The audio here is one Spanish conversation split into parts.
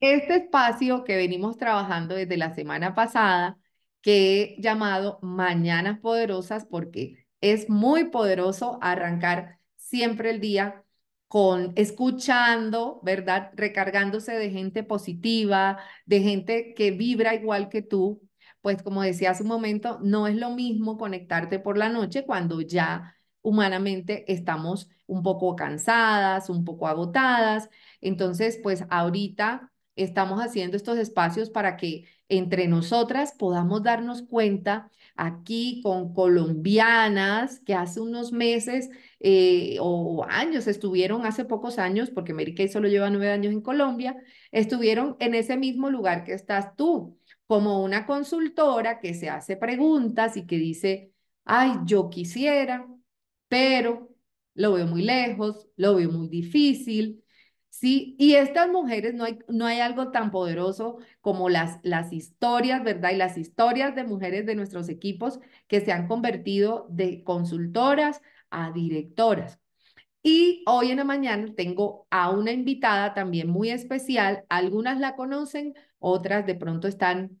este espacio que venimos trabajando desde la semana pasada, que he llamado Mañanas Poderosas, porque es muy poderoso arrancar siempre el día con escuchando, ¿verdad? Recargándose de gente positiva, de gente que vibra igual que tú. Pues como decía hace un momento, no es lo mismo conectarte por la noche cuando ya humanamente estamos un poco cansadas, un poco agotadas. Entonces, pues ahorita estamos haciendo estos espacios para que entre nosotras podamos darnos cuenta aquí con colombianas que hace unos meses eh, o años estuvieron, hace pocos años, porque Mary Kay solo lleva nueve años en Colombia, estuvieron en ese mismo lugar que estás tú, como una consultora que se hace preguntas y que dice, ay, yo quisiera, pero lo veo muy lejos, lo veo muy difícil, ¿sí? Y estas mujeres, no hay, no hay algo tan poderoso como las, las historias, ¿verdad? Y las historias de mujeres de nuestros equipos que se han convertido de consultoras a directoras. Y hoy en la mañana tengo a una invitada también muy especial. Algunas la conocen, otras de pronto están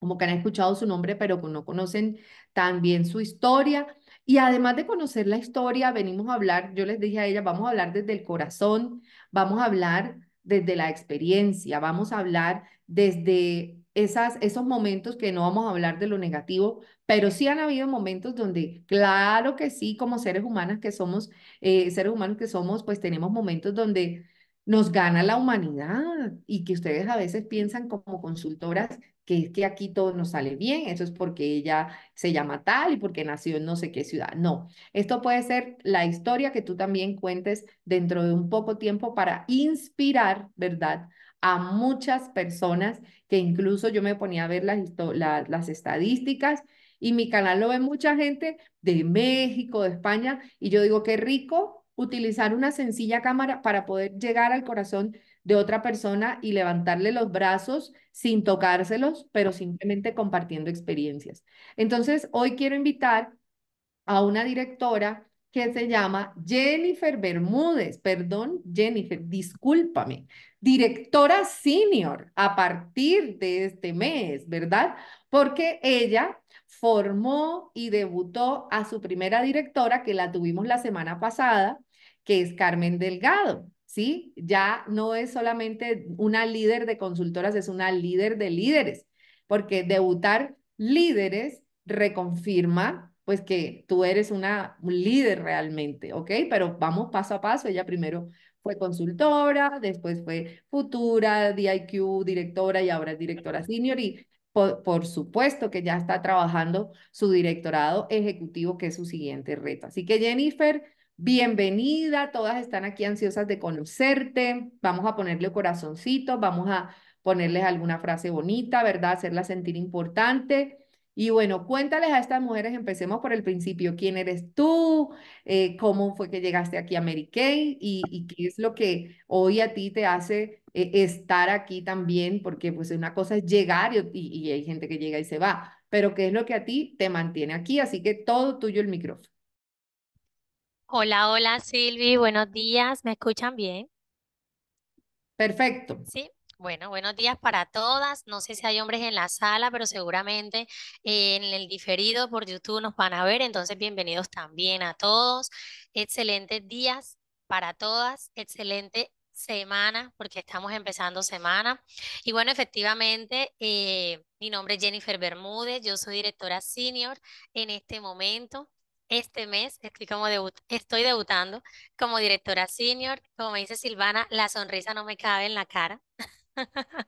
como que han escuchado su nombre, pero no conocen tan bien su historia. Y además de conocer la historia, venimos a hablar, yo les dije a ella, vamos a hablar desde el corazón, vamos a hablar desde la experiencia, vamos a hablar desde esas, esos momentos que no vamos a hablar de lo negativo, pero sí han habido momentos donde, claro que sí, como seres humanos que somos, eh, seres humanos que somos, pues tenemos momentos donde nos gana la humanidad y que ustedes a veces piensan como consultoras que, que aquí todo nos sale bien, eso es porque ella se llama tal y porque nació en no sé qué ciudad. No, esto puede ser la historia que tú también cuentes dentro de un poco tiempo para inspirar, ¿verdad? a muchas personas que incluso yo me ponía a ver las, las estadísticas y mi canal lo ve mucha gente de México, de España, y yo digo, qué rico utilizar una sencilla cámara para poder llegar al corazón de otra persona y levantarle los brazos sin tocárselos, pero simplemente compartiendo experiencias. Entonces, hoy quiero invitar a una directora que se llama Jennifer Bermúdez, perdón, Jennifer, discúlpame, directora senior a partir de este mes, ¿verdad? Porque ella formó y debutó a su primera directora, que la tuvimos la semana pasada, que es Carmen Delgado. ¿sí? Ya no es solamente una líder de consultoras, es una líder de líderes, porque debutar líderes reconfirma pues que tú eres una líder realmente, ¿ok? Pero vamos paso a paso, ella primero fue consultora, después fue futura DIQ directora y ahora es directora senior y por, por, supuesto que ya está trabajando su directorado ejecutivo, que es su siguiente reto. Así que Jennifer, bienvenida, todas están aquí ansiosas de conocerte, vamos a ponerle corazoncitos, vamos a ponerles alguna frase bonita, ¿verdad? Hacerla sentir importante. Y bueno, cuéntales a estas mujeres, empecemos por el principio, ¿quién eres tú? Eh, ¿Cómo fue que llegaste aquí a Mary Kay? Y, qué es lo que hoy a ti te hace eh, estar aquí también? Porque pues una cosa es llegar y, y hay gente que llega y se va, pero ¿qué es lo que a ti te mantiene aquí? Así que todo tuyo el micrófono. Hola, hola Silvi, buenos días, ¿me escuchan bien? Perfecto. Sí, bueno, buenos días para todas. No sé si hay hombres en la sala, pero seguramente eh, en el diferido por YouTube nos van a ver, entonces bienvenidos también a todos. Excelentes días para todas, excelente semana, porque estamos empezando semana. Y bueno, efectivamente, eh, mi nombre es Jennifer Bermúdez, yo soy directora senior en este momento. Este mes estoy, estoy debutando como directora senior. Como me dice Silvana, la sonrisa no me cabe en la cara.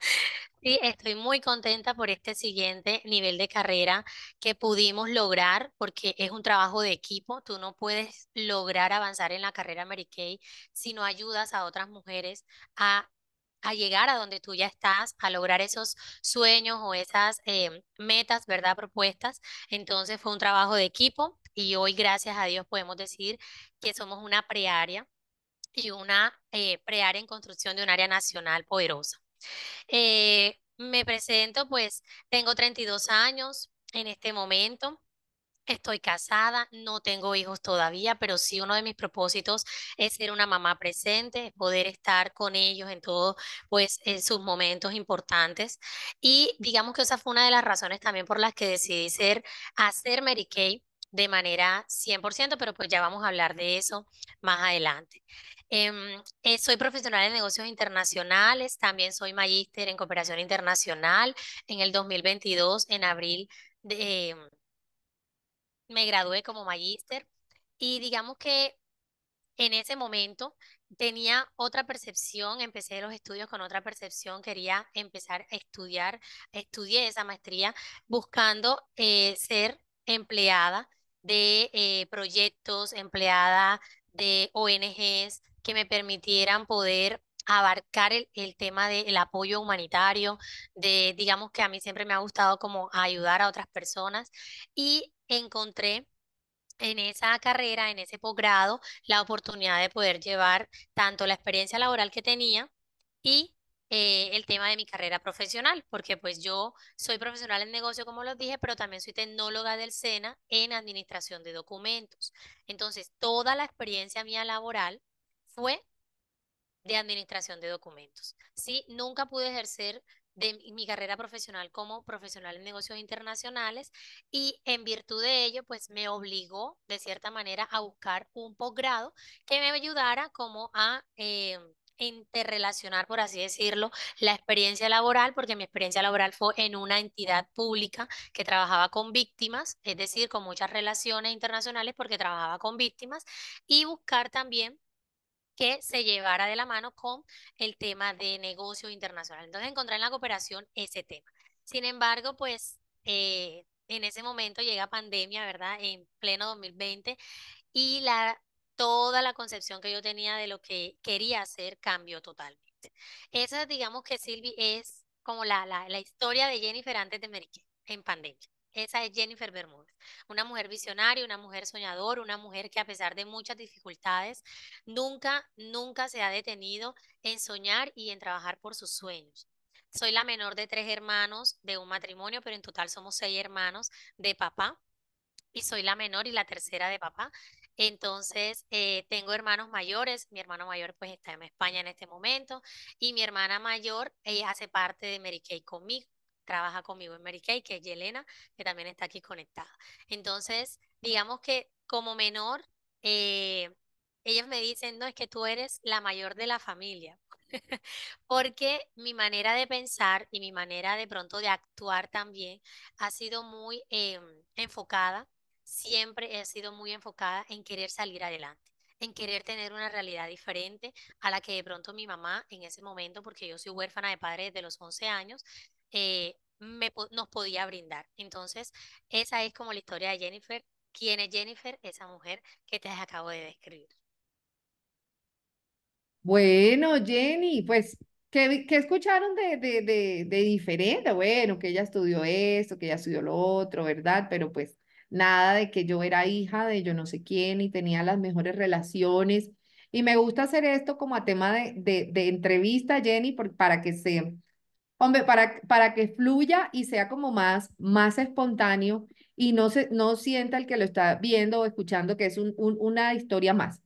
Sí, estoy muy contenta por este siguiente nivel de carrera que pudimos lograr, porque es un trabajo de equipo. Tú no puedes lograr avanzar en la carrera Mary Kay si no ayudas a otras mujeres a a llegar a donde tú ya estás, a lograr esos sueños o esas em, metas, ¿verdad? Propuestas. Entonces fue un trabajo de equipo y hoy, gracias a Dios, podemos decir que somos una prearia y una eh, prearia en construcción de un área nacional poderosa. Eh, me presento, pues tengo 32 años en este momento. Estoy casada, no tengo hijos todavía, pero sí uno de mis propósitos es ser una mamá presente, poder estar con ellos en todos pues, sus momentos importantes. Y digamos que esa fue una de las razones también por las que decidí ser, hacer Mary Kay de manera 100%, pero pues ya vamos a hablar de eso más adelante. Em, eh, soy profesional en negocios internacionales, también soy magíster en cooperación internacional. En el 2022, en abril de... Em, me gradué como magíster y digamos que en ese momento tenía otra percepción, empecé los estudios con otra percepción, quería empezar a estudiar, estudié esa maestría buscando eh, ser empleada de eh, proyectos, empleada de ONGs que me permitieran poder abarcar el, tema del apoyo humanitario, de, digamos que a mí siempre me ha gustado como ayudar a otras personas y encontré en esa carrera, en ese posgrado, la oportunidad de poder llevar tanto la experiencia laboral que tenía y eh, el tema de mi carrera profesional, porque pues yo soy profesional en negocio, como los dije, pero también soy tecnóloga del SENA en administración de documentos. Entonces, toda la experiencia mía laboral fue de administración de documentos. Sí, nunca pude ejercer de mi carrera profesional como profesional en negocios internacionales y en virtud de ello, pues me obligó de cierta manera a buscar un posgrado que me ayudara como a... Eh, interrelacionar, por así decirlo, la experiencia laboral, porque mi experiencia laboral fue en una entidad pública que trabajaba con víctimas, es decir, con muchas relaciones internacionales porque trabajaba con víctimas, y buscar también que se llevara de la mano con el tema de negocio internacional. Entonces encontré en la cooperación ese tema. Sin embargo, pues eh, en ese momento llega pandemia, ¿verdad? En pleno 2020 y la, toda la concepción que yo tenía de lo que quería hacer cambió totalmente. Esa, digamos que Silvi, es como la, la, historia de Jennifer antes de en pandemia. Esa es Jennifer Bermúdez, una mujer visionaria, una mujer soñadora, una mujer que a pesar de muchas dificultades, nunca, nunca se ha detenido en soñar y en trabajar por sus sueños. Soy la menor de tres hermanos de un matrimonio, pero en total somos seis hermanos de papá y soy la menor y la tercera de papá. Entonces, eh, tengo hermanos mayores, mi hermano mayor pues está en España en este momento y mi hermana mayor ella hace parte de Mary Kay conmigo trabaja conmigo en Mary Kay, que es Yelena, que también está aquí conectada. Entonces, digamos que como menor, eh, ellos me dicen, no, es que tú eres la mayor de la familia, porque mi manera de pensar y mi manera de pronto de actuar también ha sido muy em, enfocada, siempre he sido muy enfocada en querer salir adelante en querer tener una realidad diferente a la que de pronto mi mamá en ese momento, porque yo soy huérfana de padre de los 11 años, eh, me, nos podía brindar. Entonces, esa es como la historia de Jennifer. ¿Quién es Jennifer? Esa mujer que te acabo de describir. Bueno, Jenny, pues, ¿qué, qué escucharon de, de, de, diferente? Bueno, que ella estudió esto, que ella estudió lo otro, ¿verdad? Pero pues nada de que yo era hija de yo no sé quién y tenía las mejores relaciones. Y me gusta hacer esto como a tema de, entrevista, Jenny, por, para que se Hombre, para, para que fluya y sea como más, más espontáneo y no, se, no sienta el que lo está viendo o escuchando que es un, una historia más.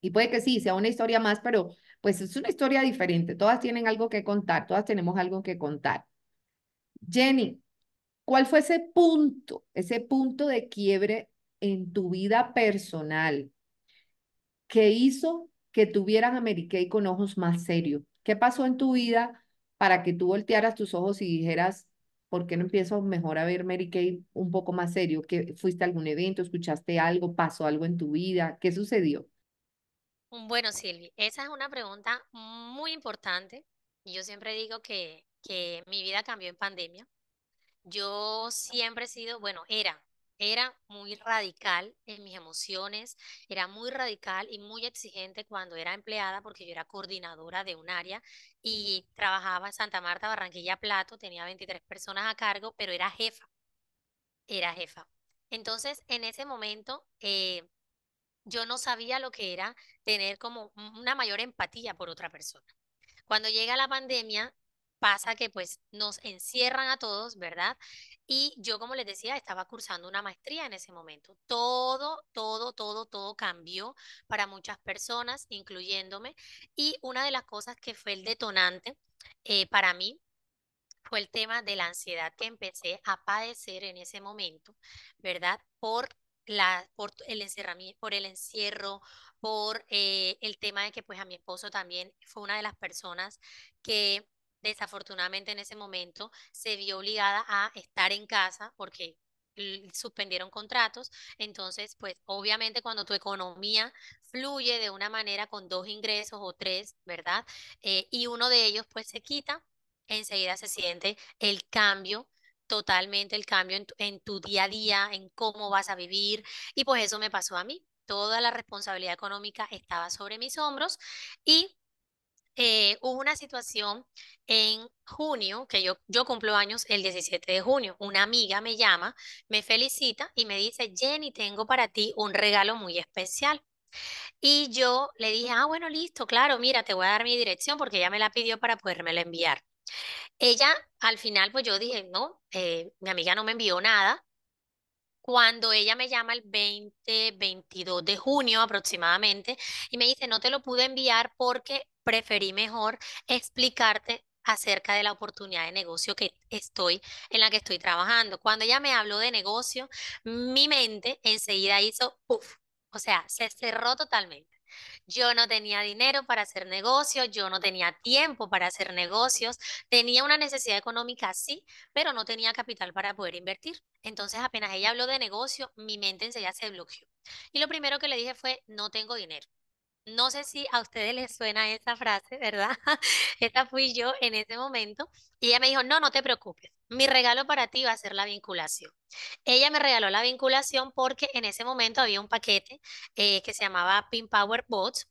Y puede que sí, sea una historia más, pero pues es una historia diferente. Todas tienen algo que contar, todas tenemos algo que contar. Jenny, ¿cuál fue ese punto, ese punto de quiebre en tu vida personal que hizo que tuvieras a Mary con ojos más serios? ¿Qué pasó en tu vida para que tú voltearas tus ojos y dijeras, ¿por qué no empiezo mejor a ver Mary Kay un poco más serio? ¿Que fuiste a algún evento, escuchaste algo, pasó algo en tu vida? ¿Qué sucedió? Bueno, Silvi, esa es una pregunta muy importante. Yo siempre digo que, que mi vida cambió en pandemia. Yo siempre he sido, bueno, era era muy radical en mis emociones, era muy radical y muy exigente cuando era empleada porque yo era coordinadora de un área y trabajaba en Santa Marta, Barranquilla, Plato, tenía 23 personas a cargo, pero era jefa, era jefa. Entonces, en ese momento, eh, yo no sabía lo que era tener como una mayor empatía por otra persona. Cuando llega la pandemia, pasa que pues nos encierran a todos, ¿verdad? Y yo, como les decía, estaba cursando una maestría en ese momento. Todo, todo, todo, todo cambió para muchas personas, incluyéndome. Y una de las cosas que fue el detonante eh, para mí fue el tema de la ansiedad que empecé a padecer en ese momento, ¿verdad? Por la, por el encerramiento, por el encierro, por eh, el tema de que pues a mi esposo también fue una de las personas que desafortunadamente en ese momento se vio obligada a estar en casa porque suspendieron contratos, entonces pues obviamente cuando tu economía fluye de una manera con dos ingresos o tres, ¿verdad? Eh, y uno de ellos pues se quita, enseguida se siente el cambio totalmente el cambio en tu, en tu, día a día, en cómo vas a vivir. Y pues eso me pasó a mí. Toda la responsabilidad económica estaba sobre mis hombros y eh, hubo una situación en junio, que yo, yo cumplo años el 17 de junio. Una amiga me llama, me felicita y me dice, Jenny, tengo para ti un regalo muy especial. Y yo le dije, ah, bueno, listo, claro, mira, te voy a dar mi dirección porque ella me la pidió para podérmela enviar. Ella, al final, pues yo dije, no, eh, mi amiga no me envió nada, cuando ella me llama el 20, 22 de junio aproximadamente y me dice, no te lo pude enviar porque preferí mejor explicarte acerca de la oportunidad de negocio que estoy en la que estoy trabajando. Cuando ella me habló de negocio, mi mente enseguida hizo uff, o sea, se cerró totalmente. Yo no tenía dinero para hacer negocios, yo no tenía tiempo para hacer negocios, tenía una necesidad económica, sí, pero no tenía capital para poder invertir. Entonces, apenas ella habló de negocio, mi mente enseguida se bloqueó. Y lo primero que le dije fue, no tengo dinero. No sé si a ustedes les suena esa frase, ¿verdad? Esta fui yo en ese momento y ella me dijo, no, no te preocupes, mi regalo para ti va a ser la vinculación. Ella me regaló la vinculación porque en ese momento había un paquete eh, que se llamaba Pin Power Bots,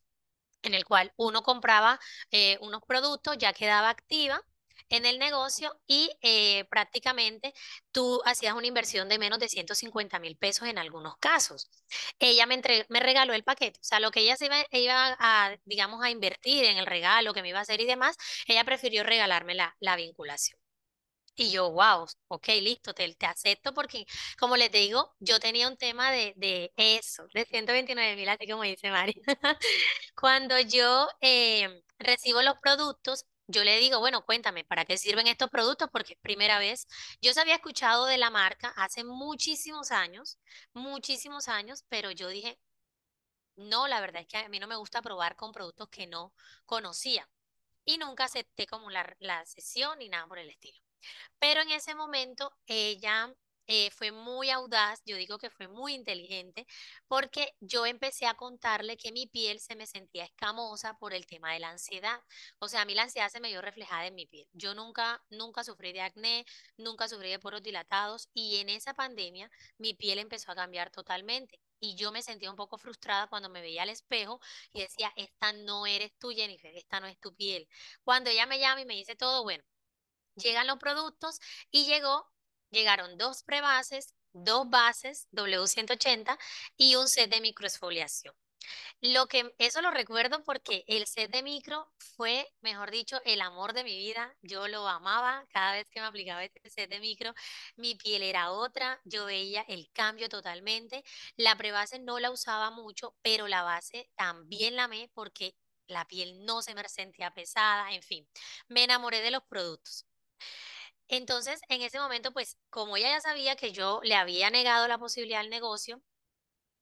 en el cual uno compraba eh, unos productos, ya quedaba activa en el negocio y eh, prácticamente tú hacías una inversión de menos de 150 mil pesos en algunos casos. Ella me, me regaló el paquete, o sea, lo que ella se iba, iba a, digamos, a invertir en el regalo que me iba a hacer y demás, ella prefirió regalarme la, vinculación. Y yo, wow, ok, listo, te, te acepto porque, como les digo, yo tenía un tema de, de eso, de 129 mil, así como dice Mari. Cuando yo eh, recibo los productos, yo le digo, bueno, cuéntame, ¿para qué sirven estos productos? Porque es primera vez. Yo se había escuchado de la marca hace muchísimos años, muchísimos años, pero yo dije, no, la verdad es que a mí no me gusta probar con productos que no conocía. Y nunca acepté como la, la sesión ni nada por el estilo. Pero en ese momento ella eh, fue muy audaz, yo digo que fue muy inteligente, porque yo empecé a contarle que mi piel se me sentía escamosa por el tema de la ansiedad. O sea, a mí la ansiedad se me vio reflejada en mi piel. Yo nunca, nunca sufrí de acné, nunca sufrí de poros dilatados y en esa pandemia mi piel empezó a cambiar totalmente. Y yo me sentía un poco frustrada cuando me veía al espejo y decía, esta no eres tú, Jennifer, esta no es tu piel. Cuando ella me llama y me dice todo, bueno, llegan los productos y llegó llegaron dos prebases, dos bases W180 y un set de microesfoliación. Lo que eso lo recuerdo porque el set de micro fue, mejor dicho, el amor de mi vida. Yo lo amaba cada vez que me aplicaba este set de micro. Mi piel era otra, yo veía el cambio totalmente. La prebase no la usaba mucho, pero la base también la amé porque la piel no se me sentía pesada, en fin, me enamoré de los productos. Entonces, en ese momento, pues como ella ya sabía que yo le había negado la posibilidad del negocio,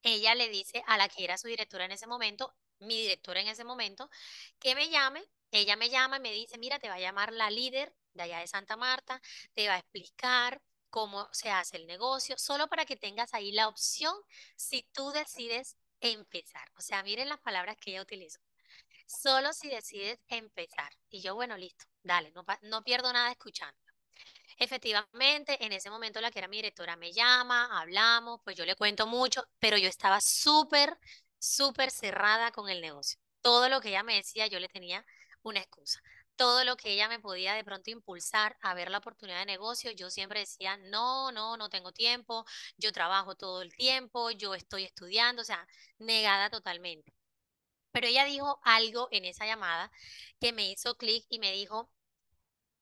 ella le dice a la que era su directora en ese momento, mi directora en ese momento, que me llame. Ella me llama y me dice, mira, te va a llamar la líder de allá de Santa Marta, te va a explicar cómo se hace el negocio, solo para que tengas ahí la opción si tú decides empezar. O sea, miren las palabras que ella utiliza, Solo si decides empezar. Y yo, bueno, listo, dale, no pierdo nada escuchando. Efectivamente, en ese momento la que era mi directora me llama, hablamos, pues yo le cuento mucho, pero yo estaba súper, súper cerrada con el negocio. Todo lo que ella me decía, yo le tenía una excusa. Todo lo que ella me podía de pronto impulsar a ver la oportunidad de negocio, yo siempre decía, no, no, no tengo tiempo, yo trabajo todo el tiempo, yo estoy estudiando, o sea, negada totalmente. Pero ella dijo algo en esa llamada que me hizo clic y me dijo,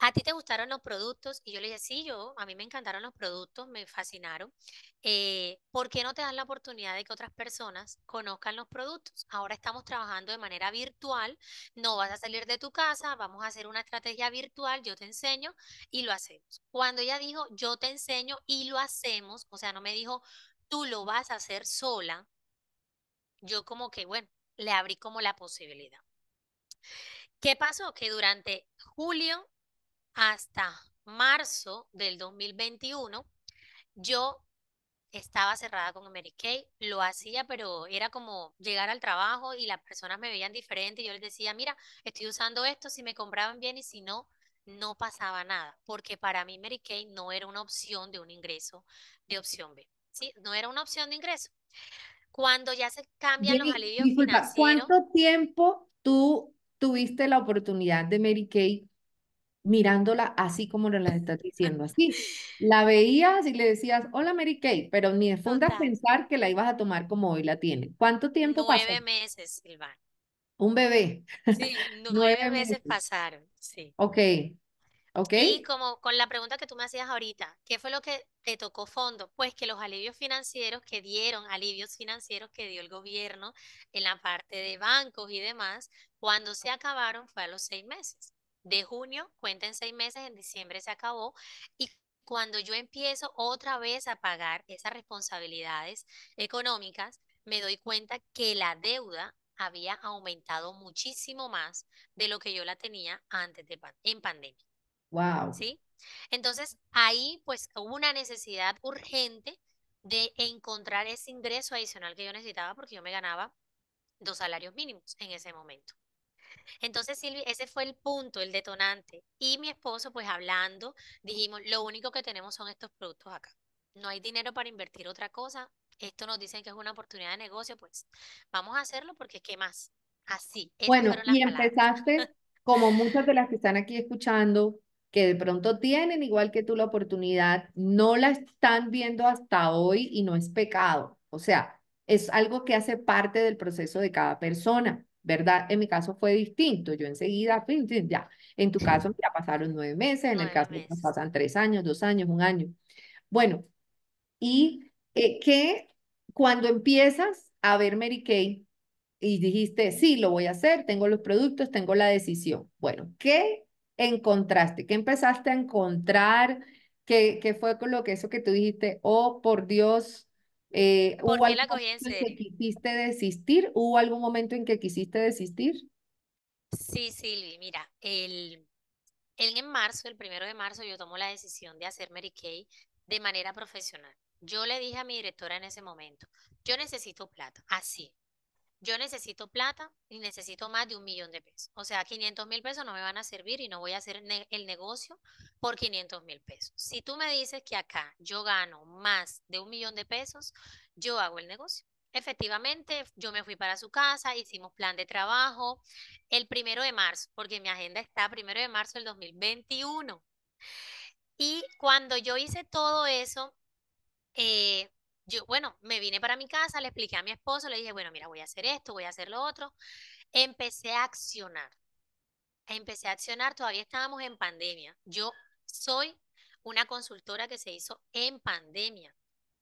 ¿A ti te gustaron los productos? Y yo le dije, sí, yo, a mí me encantaron los productos, me fascinaron. Eh, ¿Por qué no te dan la oportunidad de que otras personas conozcan los productos? Ahora estamos trabajando de manera virtual, no vas a salir de tu casa, vamos a hacer una estrategia virtual, yo te enseño y lo hacemos. Cuando ella dijo, yo te enseño y lo hacemos, o sea, no me dijo, tú lo vas a hacer sola, yo como que, bueno, le abrí como la posibilidad. ¿Qué pasó? Que durante julio hasta marzo del 2021, yo estaba cerrada con Mary Kay, lo hacía, pero era como llegar al trabajo y las personas me veían diferente y yo les decía, mira, estoy usando esto, si me compraban bien y si no, no pasaba nada, porque para mí Mary Kay no era una opción de un ingreso de opción B, ¿sí? No era una opción de ingreso. Cuando ya se cambian los alivios ¿Cuánto tiempo tú tuviste la oportunidad de Mary Kay mirándola así como la estás diciendo, así. La veías y le decías, hola Mary Kay, pero ni de funda pensar que la ibas a tomar como hoy la tiene. ¿Cuánto tiempo pasó? Nueve meses, Silván. Un bebé. Sí, nueve, meses, pasaron, sí. Ok, ok. Y como con la pregunta que tú me hacías ahorita, ¿qué fue lo que te tocó fondo? Pues que los alivios financieros que dieron, alivios financieros que dio el gobierno en la parte de bancos y demás, cuando se acabaron fue a los seis meses de junio, cuenten seis meses, en diciembre se acabó y cuando yo empiezo otra vez a pagar esas responsabilidades económicas, me doy cuenta que la deuda había aumentado muchísimo más de lo que yo la tenía antes de en pandemia. Wow. ¿Sí? Entonces, ahí pues hubo una necesidad urgente de encontrar ese ingreso adicional que yo necesitaba porque yo me ganaba dos salarios mínimos en ese momento. Entonces, Silvi, ese fue el punto, el detonante. Y mi esposo, pues hablando, dijimos, lo único que tenemos son estos productos acá. No hay dinero para invertir otra cosa. Esto nos dicen que es una oportunidad de negocio, pues vamos a hacerlo porque ¿qué más? Así. Bueno, y empezaste, como muchas de las que están aquí escuchando, que de pronto tienen igual que tú la oportunidad, no la están viendo hasta hoy y no es pecado. O sea, es algo que hace parte del proceso de cada persona. ¿verdad? En mi caso fue distinto, yo enseguida, ya, en tu caso ya pasaron nueve meses, en el caso pasan tres años, dos años, un año. Bueno, y eh, que cuando empiezas a ver Mary Kay y dijiste, sí, lo voy a hacer, tengo los productos, tengo la decisión. Bueno, ¿qué encontraste? ¿Qué empezaste a encontrar? ¿Qué, qué fue con lo que eso que tú dijiste? Oh, por Dios, eh, ¿Hubo la algún momento en que quisiste desistir? ¿Hubo algún momento en que quisiste desistir? Sí, Silvi, mira, el, en marzo, el primero de marzo, yo tomo la decisión de hacer Mary Kay de manera profesional. Yo le dije a mi directora en ese momento, yo necesito plata, así, yo necesito plata y necesito más de un millón de pesos. O sea, 500 mil pesos no me van a servir y no voy a hacer el negocio por 500 mil pesos. Si tú me dices que acá yo gano más de un millón de pesos, yo hago el negocio. Efectivamente, yo me fui para su casa, hicimos plan de trabajo el primero de marzo, porque mi agenda está primero de marzo del 2021. Y cuando yo hice todo eso, eh, yo, bueno, me vine para mi casa, le expliqué a mi esposo, le dije, bueno, mira, voy a hacer esto, voy a hacer lo otro. Empecé a accionar. Empecé a accionar, todavía estábamos en pandemia. Yo soy una consultora que se hizo en pandemia.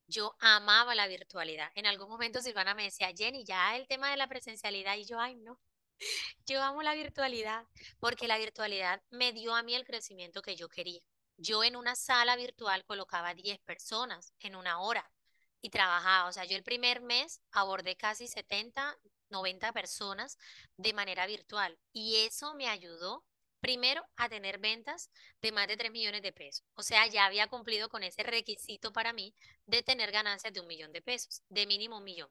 Yo amaba la virtualidad. En algún momento Silvana me decía, Jenny, ya el tema de la presencialidad y yo, ay, no. Yo amo la virtualidad porque la virtualidad me dio a mí el crecimiento que yo quería. Yo en una sala virtual colocaba 10 personas en una hora y trabajaba. O sea, yo el primer mes abordé casi 70, 90 personas de manera virtual y eso me ayudó primero a tener ventas de más de 3 millones de pesos. O sea, ya había cumplido con ese requisito para mí de tener ganancias de un millón de pesos, de mínimo un millón.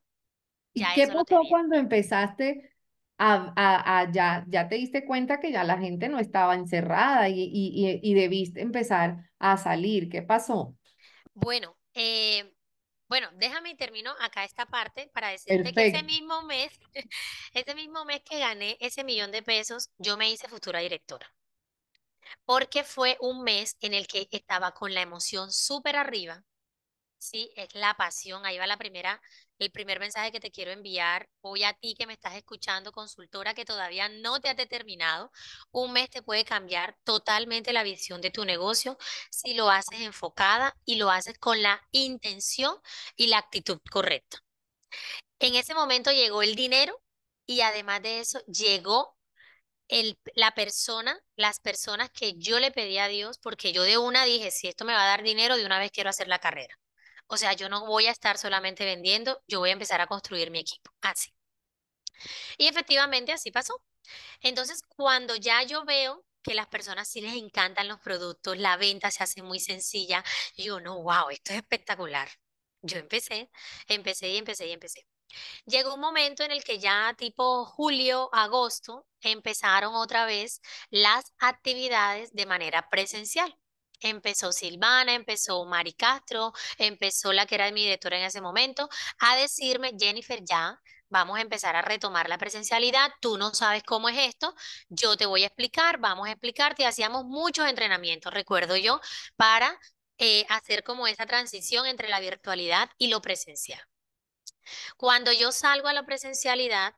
¿Y qué pasó cuando empezaste a, ya, ya te diste cuenta que ya la gente no estaba encerrada y, y debiste empezar a salir? ¿Qué pasó? Bueno, eh, bueno, déjame y termino acá esta parte para decirte que ese mismo mes, ese mismo mes que gané ese millón de pesos, yo me hice futura directora. Porque fue un mes en el que estaba con la emoción súper arriba, Sí, es la pasión. Ahí va la primera, el primer mensaje que te quiero enviar hoy a ti que me estás escuchando, consultora que todavía no te ha determinado. Un mes te puede cambiar totalmente la visión de tu negocio si lo haces enfocada y lo haces con la intención y la actitud correcta. En ese momento llegó el dinero y además de eso llegó la persona, las personas que yo le pedí a Dios, porque yo de una dije, si esto me va a dar dinero, de una vez quiero hacer la carrera. O sea, yo no voy a estar solamente vendiendo, yo voy a empezar a construir mi equipo. Así. Y efectivamente así pasó. Entonces, cuando ya yo veo que las personas sí les encantan los productos, la venta se hace muy sencilla, yo no, wow, esto es espectacular. Yo empecé, empecé y empecé y empecé. Llegó un momento en el que ya tipo julio, agosto, empezaron otra vez las actividades de manera presencial. Empezó Silvana, empezó Mari Castro, empezó la que era mi directora en ese momento, a decirme, Jennifer, ya, vamos a empezar a retomar la presencialidad, tú no sabes cómo es esto, yo te voy a explicar, vamos a explicarte, hacíamos muchos entrenamientos, recuerdo yo, para eh, hacer como esa transición entre la virtualidad y lo presencial. Cuando yo salgo a la presencialidad,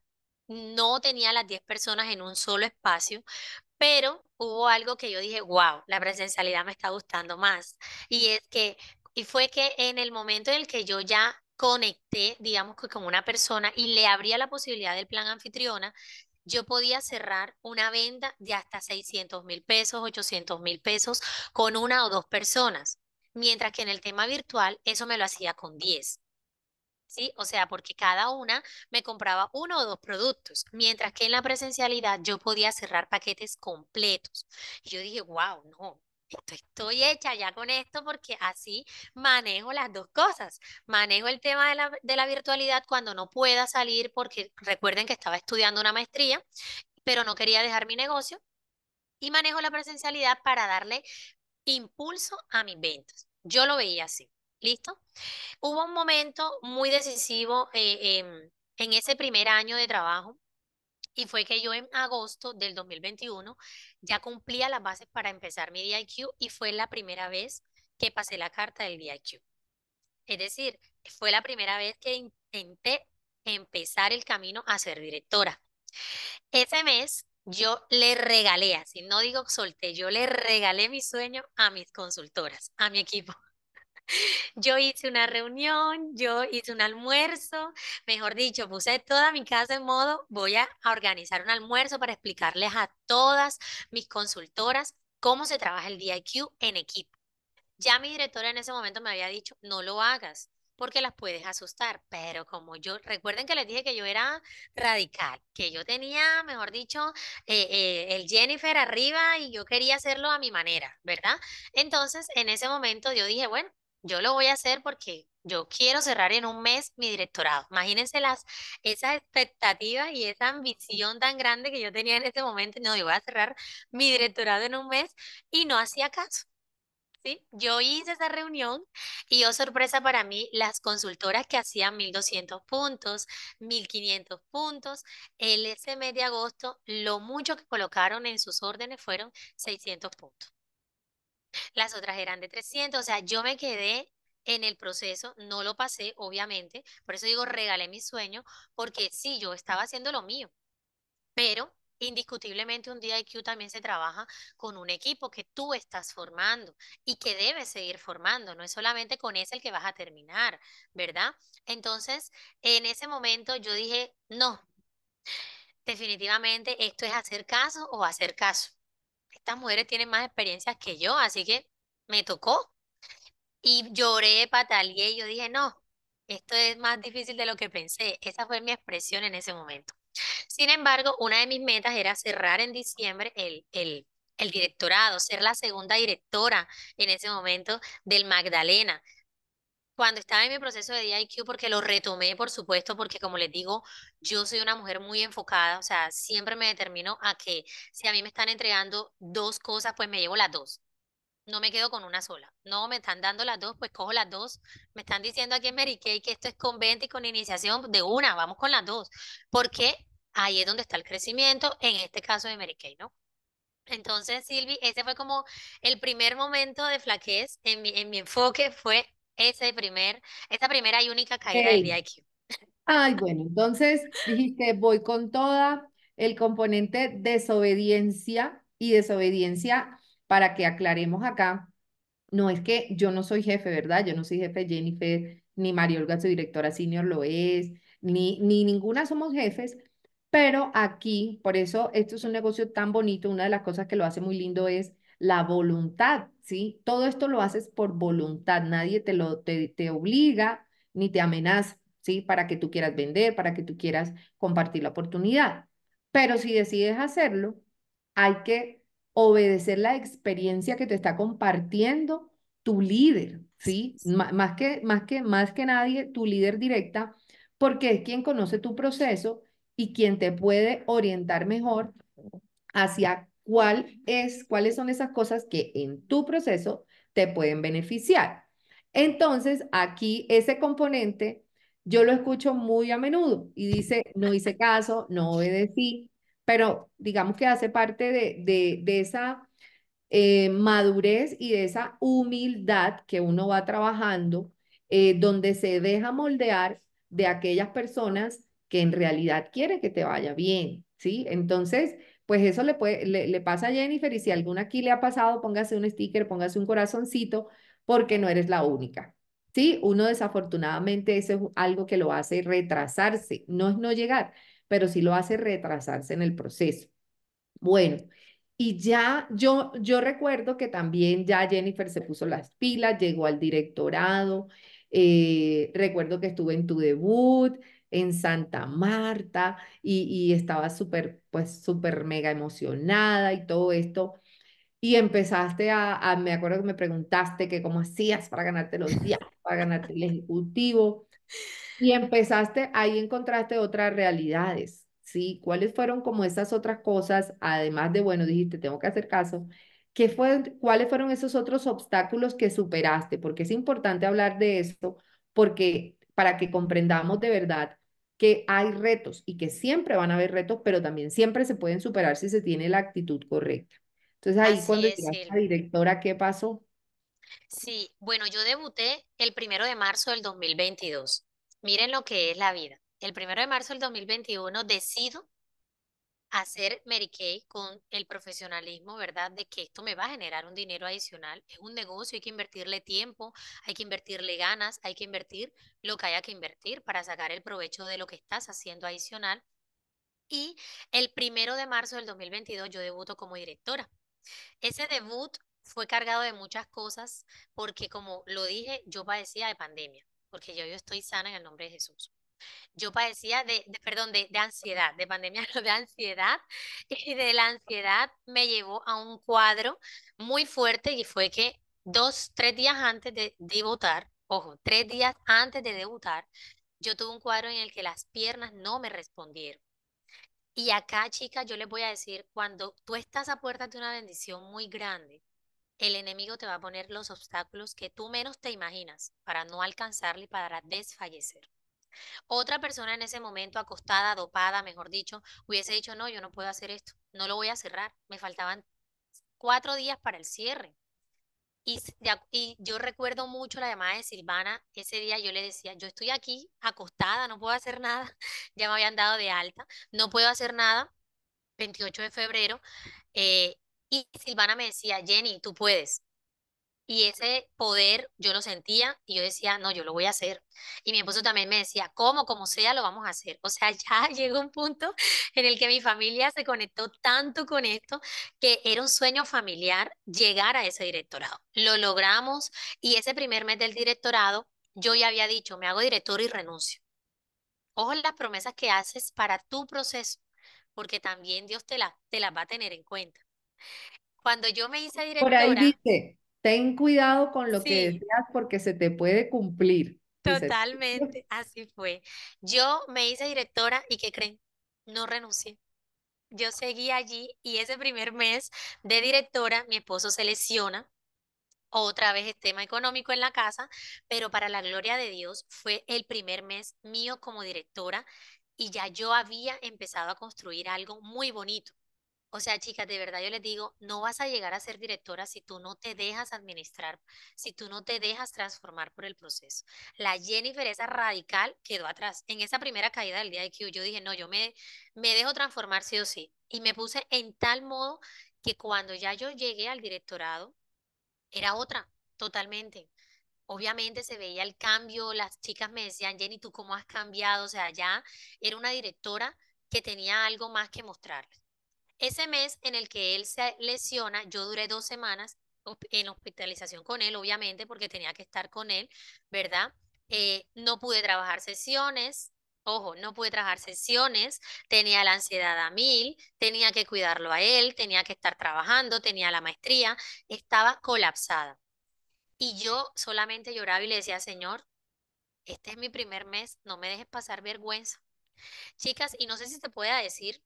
no tenía las 10 personas en un solo espacio, pero hubo algo que yo dije, wow, la presencialidad me está gustando más. Y es que, y fue que en el momento en el que yo ya conecté, digamos con una persona y le abría la posibilidad del plan anfitriona, yo podía cerrar una venta de hasta 600 mil pesos, 800 mil pesos con una o dos personas. Mientras que en el tema virtual, eso me lo hacía con 10. ¿sí? O sea, porque cada una me compraba uno o dos productos, mientras que en la presencialidad yo podía cerrar paquetes completos. Y yo dije, wow, no, estoy hecha ya con esto porque así manejo las dos cosas. Manejo el tema de la, de la, virtualidad cuando no pueda salir porque recuerden que estaba estudiando una maestría, pero no quería dejar mi negocio. Y manejo la presencialidad para darle impulso a mis ventas. Yo lo veía así. ¿Listo? Hubo un momento muy decisivo eh, em, en ese primer año de trabajo y fue que yo en agosto del 2021 ya cumplía las bases para empezar mi DIQ y fue la primera vez que pasé la carta del DIQ. Es decir, fue la primera vez que intenté empezar el camino a ser directora. Ese mes yo le regalé, así no digo solté, yo le regalé mi sueño a mis consultoras, a mi equipo. Yo hice una reunión, yo hice un almuerzo, mejor dicho, puse toda mi casa en modo, voy a organizar un almuerzo para explicarles a todas mis consultoras cómo se trabaja el DIQ en equipo. Ya mi directora en ese momento me había dicho, no lo hagas porque las puedes asustar, pero como yo, recuerden que les dije que yo era radical, que yo tenía, mejor dicho, eh, eh, el Jennifer arriba y yo quería hacerlo a mi manera, ¿verdad? Entonces, en ese momento yo dije, bueno, yo lo voy a hacer porque yo quiero cerrar en un mes mi directorado. Imagínense las, esas expectativas y esa ambición tan grande que yo tenía en este momento. No, yo voy a cerrar mi directorado en un mes y no hacía caso. ¿sí? Yo hice esa reunión y, oh sorpresa para mí, las consultoras que hacían 1200 puntos, 1500 puntos, el ese mes de agosto, lo mucho que colocaron en sus órdenes fueron 600 puntos las otras eran de 300, o sea, yo me quedé en el proceso, no lo pasé, obviamente, por eso digo, regalé mi sueño, porque sí, yo estaba haciendo lo mío, pero indiscutiblemente un día IQ también se trabaja con un equipo que tú estás formando y que debes seguir formando, no es solamente con ese el que vas a terminar, ¿verdad? Entonces, en ese momento yo dije, no, definitivamente esto es hacer caso o hacer caso mujeres tienen más experiencias que yo, así que me tocó. Y lloré, pataleé, y yo dije, no, esto es más difícil de lo que pensé. Esa fue mi expresión en ese momento. Sin embargo, una de mis metas era cerrar en diciembre el, el directorado, ser la segunda directora en ese momento del Magdalena cuando estaba en mi proceso de DIQ, porque lo retomé, por supuesto, porque como les digo, yo soy una mujer muy enfocada, o sea, siempre me determino a que si a mí me están entregando dos cosas, pues me llevo las dos. No me quedo con una sola. No, me están dando las dos, pues cojo las dos. Me están diciendo aquí en Mary Kay que esto es con venta y con iniciación de una, vamos con las dos. Porque ahí es donde está el crecimiento, en este caso de Mary Kay, ¿no? Entonces, Silvi, ese fue como el primer momento de flaquez en mi, en mi enfoque, fue ese primer, esa primera y única caída del Ay, bueno, entonces dijiste, voy con toda el componente desobediencia y desobediencia para que aclaremos acá. No es que yo no soy jefe, ¿verdad? Yo no soy jefe Jennifer, ni María Olga, su directora senior lo es, ni, ni ninguna somos jefes, pero aquí, por eso esto es un negocio tan bonito, una de las cosas que lo hace muy lindo es la voluntad ¿sí? Todo esto lo haces por voluntad, nadie te, lo, te, te obliga ni te amenaza, ¿sí? Para que tú quieras vender, para que tú quieras compartir la oportunidad. Pero si decides hacerlo, hay que obedecer la experiencia que te está compartiendo tu líder, ¿sí? más, que, más, que, más que nadie, tu líder directa, porque es quien conoce tu proceso y quien te puede orientar mejor hacia es, cuáles son esas cosas que en tu proceso te pueden beneficiar. Entonces, aquí ese componente yo lo escucho muy a menudo y dice, no hice caso, no obedecí, pero digamos que hace parte de, esa eh, madurez y de esa humildad que uno va trabajando, eh, donde se deja moldear de aquellas personas que en realidad quieren que te vaya bien, ¿sí? Entonces, pues eso le, le, pasa a Jennifer y si alguna aquí le ha pasado, póngase un sticker, póngase un corazoncito, porque no eres la única. Sí, uno desafortunadamente eso es algo que lo hace retrasarse, no es no llegar, pero sí lo hace retrasarse en el proceso. Bueno, y ya yo, yo recuerdo que también ya Jennifer se puso las pilas, llegó al directorado, eh, recuerdo que estuve en tu debut, en Santa Marta y, estaba súper, pues súper mega emocionada y todo esto. Y empezaste a, me acuerdo que me preguntaste que cómo hacías para ganarte los días, para ganarte el ejecutivo. Y empezaste, ahí encontraste otras realidades, ¿sí? ¿Cuáles fueron como esas otras cosas, además de, bueno, dijiste, tengo que hacer caso, ¿qué fue, cuáles fueron esos otros obstáculos que superaste? Porque es importante hablar de esto, porque para que comprendamos de verdad que hay retos y que siempre van a haber retos, pero también siempre se pueden superar si se tiene la actitud correcta. Entonces ahí cuando la a directora, ¿qué pasó? Sí, bueno, yo debuté el primero de marzo del 2022. Miren lo que es la vida. El primero de marzo del 2021 decido hacer Mary Kay con el profesionalismo, ¿verdad? De que esto me va a generar un dinero adicional. Es un negocio, hay que invertirle tiempo, hay que invertirle ganas, hay que invertir lo que haya que invertir para sacar el provecho de lo que estás haciendo adicional. Y el primero de marzo del 2022 yo debuto como directora. Ese debut fue cargado de muchas cosas porque, como lo dije, yo padecía de pandemia, porque yo, yo estoy sana en el nombre de Jesús yo padecía de, perdón, de, ansiedad, de pandemia, no, de ansiedad, y de la ansiedad me llevó a un cuadro muy fuerte y fue que dos, tres días antes de debutar, ojo, tres días antes de debutar, yo tuve un cuadro en el que las piernas no me respondieron. Y acá, chicas, yo les voy a decir, cuando tú estás a puertas de una bendición muy grande, el enemigo te va a poner los obstáculos que tú menos te imaginas para no alcanzarle y para desfallecer. Otra persona en ese momento, acostada, dopada, mejor dicho, hubiese dicho, no, yo no puedo hacer esto, no lo voy a cerrar, me faltaban cuatro días para el cierre. Y, yo recuerdo mucho la llamada de Silvana. Ese día yo le decía, yo estoy aquí acostada, no puedo hacer nada. Ya me habían dado de alta, no puedo hacer nada. 28 de febrero. Eh, y Silvana me decía, Jenny, tú puedes. Y ese poder yo lo sentía y yo decía, no, yo lo voy a hacer. Y mi esposo también me decía, como, Como sea, lo vamos a hacer. O sea, ya llegó un punto en el que mi familia se conectó tanto con esto que era un sueño familiar llegar a ese directorado. Lo logramos y ese primer mes del directorado yo ya había dicho, me hago director y renuncio. Ojo las promesas que haces para tu proceso, porque también Dios te las te la va a tener en cuenta. Cuando yo me hice directora ten cuidado con lo que deseas porque se te puede cumplir. Totalmente, así fue. Yo me hice directora y ¿qué creen? No renuncié. Yo seguí allí y ese primer mes de directora mi esposo se lesiona. Otra vez el tema económico en la casa, pero para la gloria de Dios fue el primer mes mío como directora y ya yo había empezado a construir algo muy bonito. O sea, chicas, de verdad yo les digo, no vas a llegar a ser directora si tú no te dejas administrar, si tú no te dejas transformar por el proceso. La Jennifer, esa radical, quedó atrás. En esa primera caída del día de Q, yo dije, no, yo me, me dejo transformar sí o sí. Y me puse en tal modo que cuando ya yo llegué al directorado, era otra, totalmente. Obviamente se veía el cambio, las chicas me decían, Jenny, ¿tú cómo has cambiado? O sea, ya era una directora que tenía algo más que mostrarles. Ese mes en el que él se lesiona, yo duré dos semanas en hospitalización con él, obviamente, porque tenía que estar con él, ¿verdad? Eh, no pude trabajar sesiones, ojo, no pude trabajar sesiones, tenía la ansiedad a mil, tenía que cuidarlo a él, tenía que estar trabajando, tenía la maestría, estaba colapsada. Y yo solamente lloraba y le decía, Señor, este es mi primer mes, no me dejes pasar vergüenza. Chicas, y no sé si te pueda decir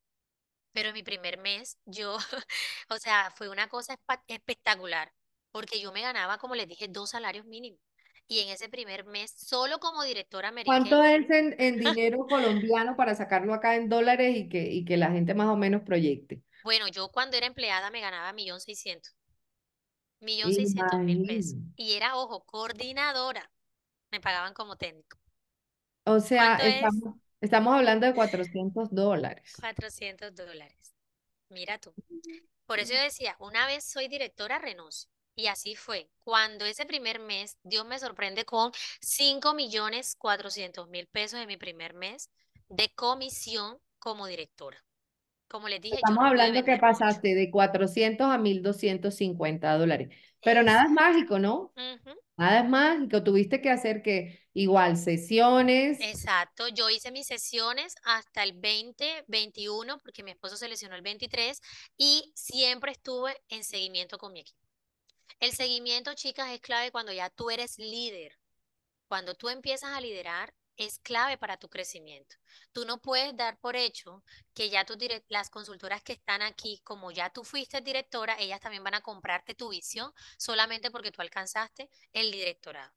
pero en mi primer mes yo, o sea, fue una cosa espectacular, porque yo me ganaba, como les dije, dos salarios mínimos. Y en ese primer mes, solo como directora americana. ¿Cuánto es en, dinero colombiano para sacarlo acá en dólares y que, y que la gente más o menos proyecte? Bueno, yo cuando era empleada me ganaba millón seiscientos. Millón seiscientos mil pesos. Y era, ojo, coordinadora. Me pagaban como técnico. O sea, estamos, Estamos hablando de 400 dólares. 400 dólares. Mira tú. Por eso yo decía, una vez soy directora, renuncio. Y así fue. Cuando ese primer mes, Dios me sorprende con 5 millones 400 mil pesos en mi primer mes de comisión como directora. Como les dije, estamos yo hablando que pasaste de 400 a 1250 dólares. Pero nada es mágico, ¿no? además más que tuviste que hacer que igual sesiones. Exacto, yo hice mis sesiones hasta el 20, 21, porque mi esposo se lesionó el 23 y siempre estuve en seguimiento con mi equipo. El seguimiento, chicas, es clave cuando ya tú eres líder. Cuando tú empiezas a liderar, es clave para tu crecimiento. Tú no puedes dar por hecho que ya tus las consultoras que están aquí, como ya tú fuiste directora, ellas también van a comprarte tu visión solamente porque tú alcanzaste el directorado.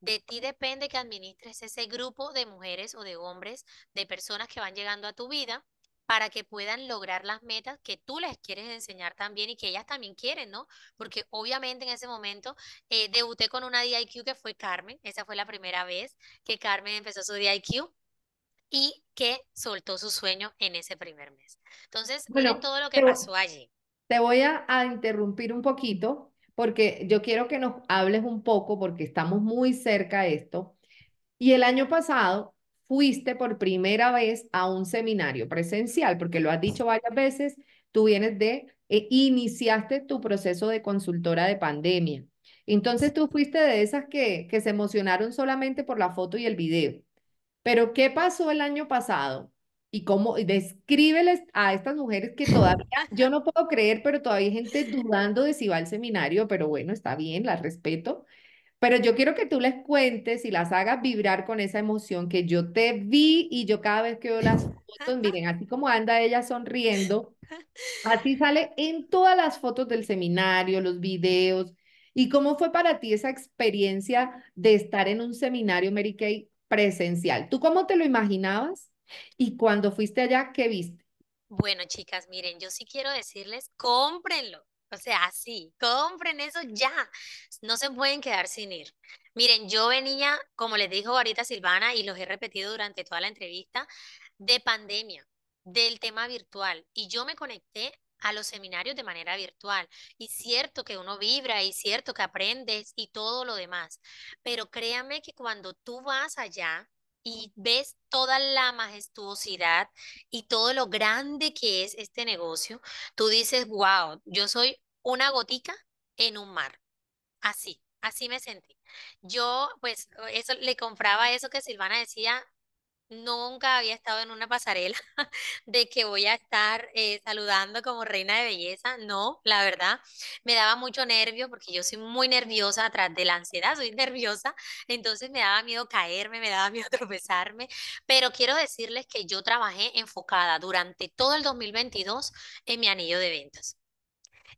De ti depende que administres ese grupo de mujeres o de hombres, de personas que van llegando a tu vida para que puedan lograr las metas que tú les quieres enseñar también y que ellas también quieren, ¿no? Porque obviamente en ese momento eh, debuté con una DIQ que fue Carmen, esa fue la primera vez que Carmen empezó su DIQ y que soltó su sueño en ese primer mes. Entonces, bueno, todo lo que pasó allí. Te voy a interrumpir un poquito porque yo quiero que nos hables un poco porque estamos muy cerca de esto. Y el año pasado fuiste por primera vez a un seminario presencial, porque lo has dicho varias veces, tú vienes de, eh, iniciaste tu proceso de consultora de pandemia. Entonces tú fuiste de esas que, que se emocionaron solamente por la foto y el video. Pero ¿qué pasó el año pasado? y cómo descríbeles a estas mujeres que todavía, yo no puedo creer, pero todavía hay gente dudando de si va al seminario, pero bueno, está bien, la respeto. Pero yo quiero que tú les cuentes y las hagas vibrar con esa emoción que yo te vi y yo cada vez que veo las fotos, miren, así como anda ella sonriendo, así sale en todas las fotos del seminario, los videos. ¿Y cómo fue para ti esa experiencia de estar en un seminario, Mary Kay, presencial? ¿Tú cómo te lo imaginabas? Y cuando fuiste allá, ¿qué viste? Bueno, chicas, miren, yo sí quiero decirles, cómprenlo. O sea, así, compren eso ya. No se pueden quedar sin ir. Miren, yo venía, como les dijo ahorita Silvana, y los he repetido durante toda la entrevista, de pandemia, del tema virtual. Y yo me conecté a los seminarios de manera virtual. Y cierto que uno vibra y cierto que aprendes y todo lo demás. Pero créame que cuando tú vas allá, y ves toda la majestuosidad y todo lo grande que es este negocio, tú dices, wow, yo soy una gotica en un mar. Así, así me sentí. Yo, pues, eso le compraba eso que Silvana decía, Nunca había estado en una pasarela de que voy a estar eh, saludando como reina de belleza. No, la verdad, me daba mucho nervio porque yo soy muy nerviosa atrás de la ansiedad, soy nerviosa. Entonces me daba miedo caerme, me daba miedo tropezarme. Pero quiero decirles que yo trabajé enfocada durante todo el 2022 en mi anillo de ventas.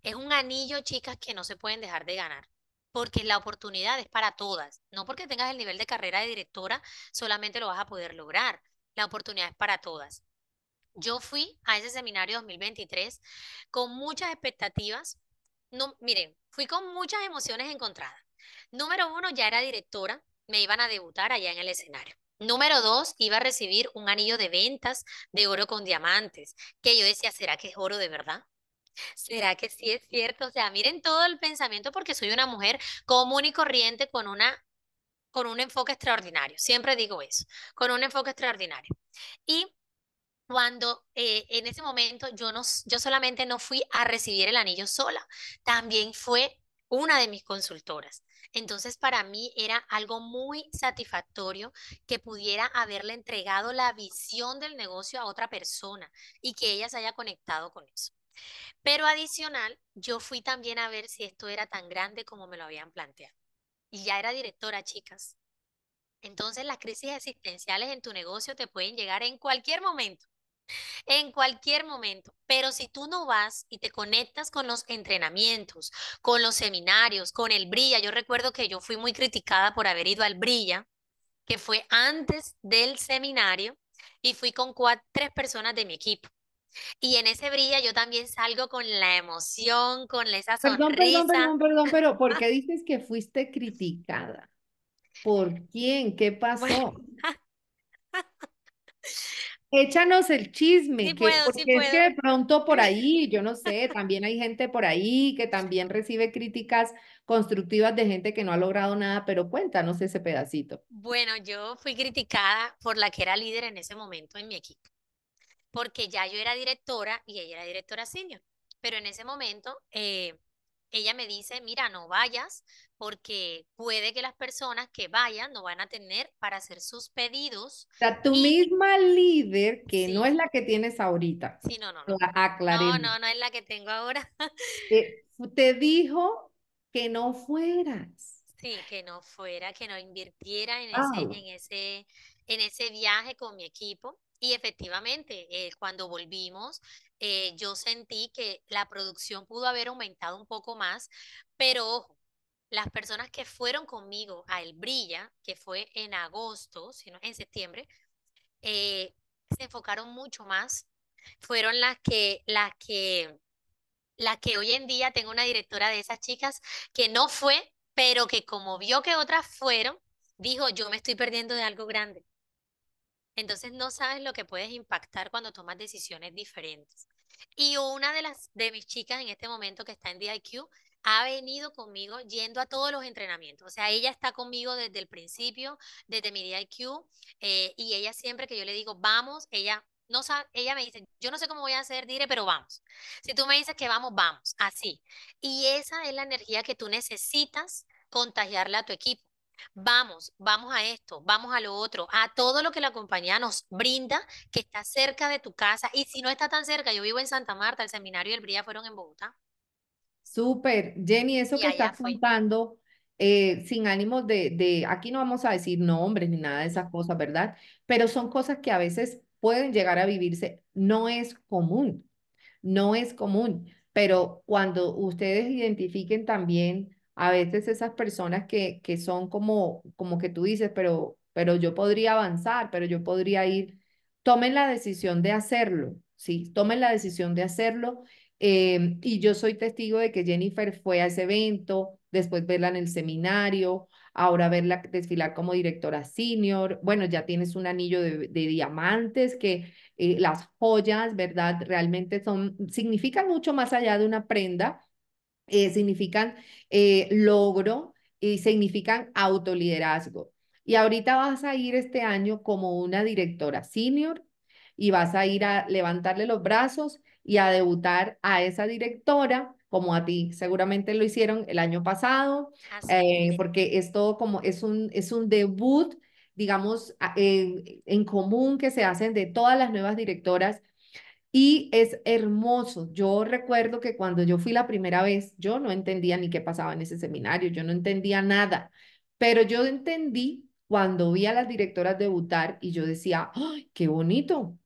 Es un anillo, chicas, que no se pueden dejar de ganar porque la oportunidad es para todas. No porque tengas el nivel de carrera de directora, solamente lo vas a poder lograr. La oportunidad es para todas. Yo fui a ese seminario 2023 con muchas expectativas. No, miren, fui con muchas emociones encontradas. Número uno, ya era directora, me iban a debutar allá en el escenario. Número dos, iba a recibir un anillo de ventas de oro con diamantes, que yo decía, ¿será que es oro de verdad? ¿Será que sí es cierto? O sea, miren todo el pensamiento porque soy una mujer común y corriente con una con un enfoque extraordinario. Siempre digo eso, con un enfoque extraordinario. Y cuando eh, en ese momento yo, yo solamente no fui a recibir el anillo sola, también fue una de mis consultoras. Entonces, para mí era algo muy satisfactorio que pudiera haberle entregado la visión del negocio a otra persona y que ella se haya conectado con eso. Pero adicional, yo fui también a ver si esto era tan grande como me lo habían planteado. Y ya era directora, chicas. Entonces las crisis existenciales en tu negocio te pueden llegar en cualquier momento, en cualquier momento. Pero si tú no vas y te conectas con los entrenamientos, con los seminarios, con el Brilla, yo recuerdo que yo fui muy criticada por haber ido al Brilla, que fue antes del seminario, y fui con cuatro, tres personas de mi equipo. Y en ese brilla yo también salgo con la emoción, con esa sonrisa. Perdón, perdón, perdón, perdón, pero ¿por qué dices que fuiste criticada? ¿Por quién? ¿Qué pasó? Échanos el chisme, porque es que de pronto por ahí, yo no sé, también hay gente por ahí que también recibe críticas constructivas de gente que no ha logrado nada, pero cuéntanos ese pedacito. Bueno, yo fui criticada por la que era líder en ese momento en mi equipo porque ya yo era directora y ella era directora senior. Pero en ese momento eh, ella me dice, mira, no vayas porque puede que las personas que vayan no van a tener para hacer sus pedidos. O sea, tu misma líder, que no es la que tienes ahorita. Sí, no, no. No, no, no, no es la que tengo ahora. te dijo que no fueras. Sí, que no fuera, que no invirtiera en, en, ese, en ese viaje con mi equipo. Y efectivamente, eh, cuando volvimos, eh, yo sentí que la producción pudo haber aumentado un poco más, pero ojo, las personas que fueron conmigo a El Brilla, que fue en agosto, sino en septiembre, eh, se enfocaron mucho más. Fueron las que, las que, las que hoy en día tengo una directora de esas chicas que no fue, pero que como vio que otras fueron, dijo, yo me estoy perdiendo de algo grande. Entonces no sabes lo que puedes impactar cuando tomas decisiones diferentes. Y una de las de mis chicas en este momento que está en DIQ ha venido conmigo yendo a todos los entrenamientos. O sea, ella está conmigo desde el principio, desde mi DIQ, eh, y ella siempre que yo le digo, vamos, ella no sabe, ella me dice, yo no sé cómo voy a hacer, dire, pero vamos. Si tú me dices que vamos, vamos, así. Y esa es la energía que tú necesitas contagiarle a tu equipo. Vamos, vamos a esto, vamos a lo otro, a todo lo que la compañía nos brinda, que está cerca de tu casa. Y si no está tan cerca, yo vivo en Santa Marta, el seminario y el Brilla fueron en Bogotá. Súper, Jenny, eso que estás contando, eh, sin ánimos de, de, aquí no vamos a decir nombres ni nada de esas cosas, ¿verdad? Pero son cosas que a veces pueden llegar a vivirse. No es común, no es común, pero cuando ustedes identifiquen también a veces esas personas que, que son como, como que tú dices, pero, pero yo podría avanzar, pero yo podría ir, tomen la decisión de hacerlo, ¿sí? Tomen la decisión de hacerlo. Eh, y yo soy testigo de que Jennifer fue a ese evento, después verla en el seminario, ahora verla desfilar como directora senior, bueno, ya tienes un anillo de, diamantes que eh, las joyas, ¿verdad? Realmente son, significan mucho más allá de una prenda eh, significan eh, logro y significan autoliderazgo. Y ahorita vas a ir este año como una directora senior y vas a ir a levantarle los brazos y a debutar a esa directora como a ti. Seguramente lo hicieron el año pasado, eh, porque es todo como, es un, es un debut, digamos, en común que se hacen de todas las nuevas directoras y es hermoso. Yo recuerdo que cuando yo fui la primera vez, yo no entendía ni qué pasaba en ese seminario, yo no entendía nada, pero yo entendí cuando vi a las directoras debutar y yo decía, ¡ay, qué bonito!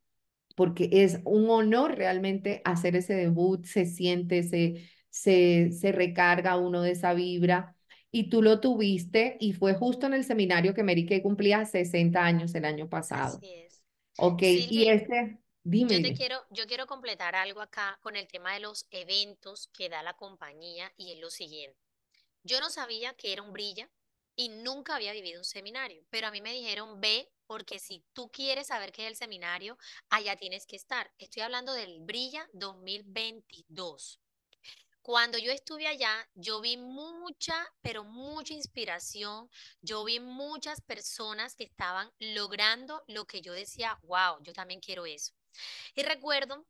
Porque es un honor realmente hacer ese debut, se siente, se, se, se recarga uno de esa vibra. Y tú lo tuviste y fue justo en el seminario que Mary Kay cumplía 60 años el año pasado. Así es. Ok, y este... Yo te quiero, yo quiero completar algo acá con el tema de los eventos que da la compañía y es lo siguiente. Yo no sabía que era un brilla y nunca había vivido un seminario, pero a mí me dijeron ve porque si tú quieres saber qué es el seminario, allá tienes que estar. Estoy hablando del Brilla 2022. Cuando yo estuve allá, yo vi mucha, pero mucha inspiración. Yo vi muchas personas que estaban logrando lo que yo decía, wow, yo también quiero eso. Y recuerdo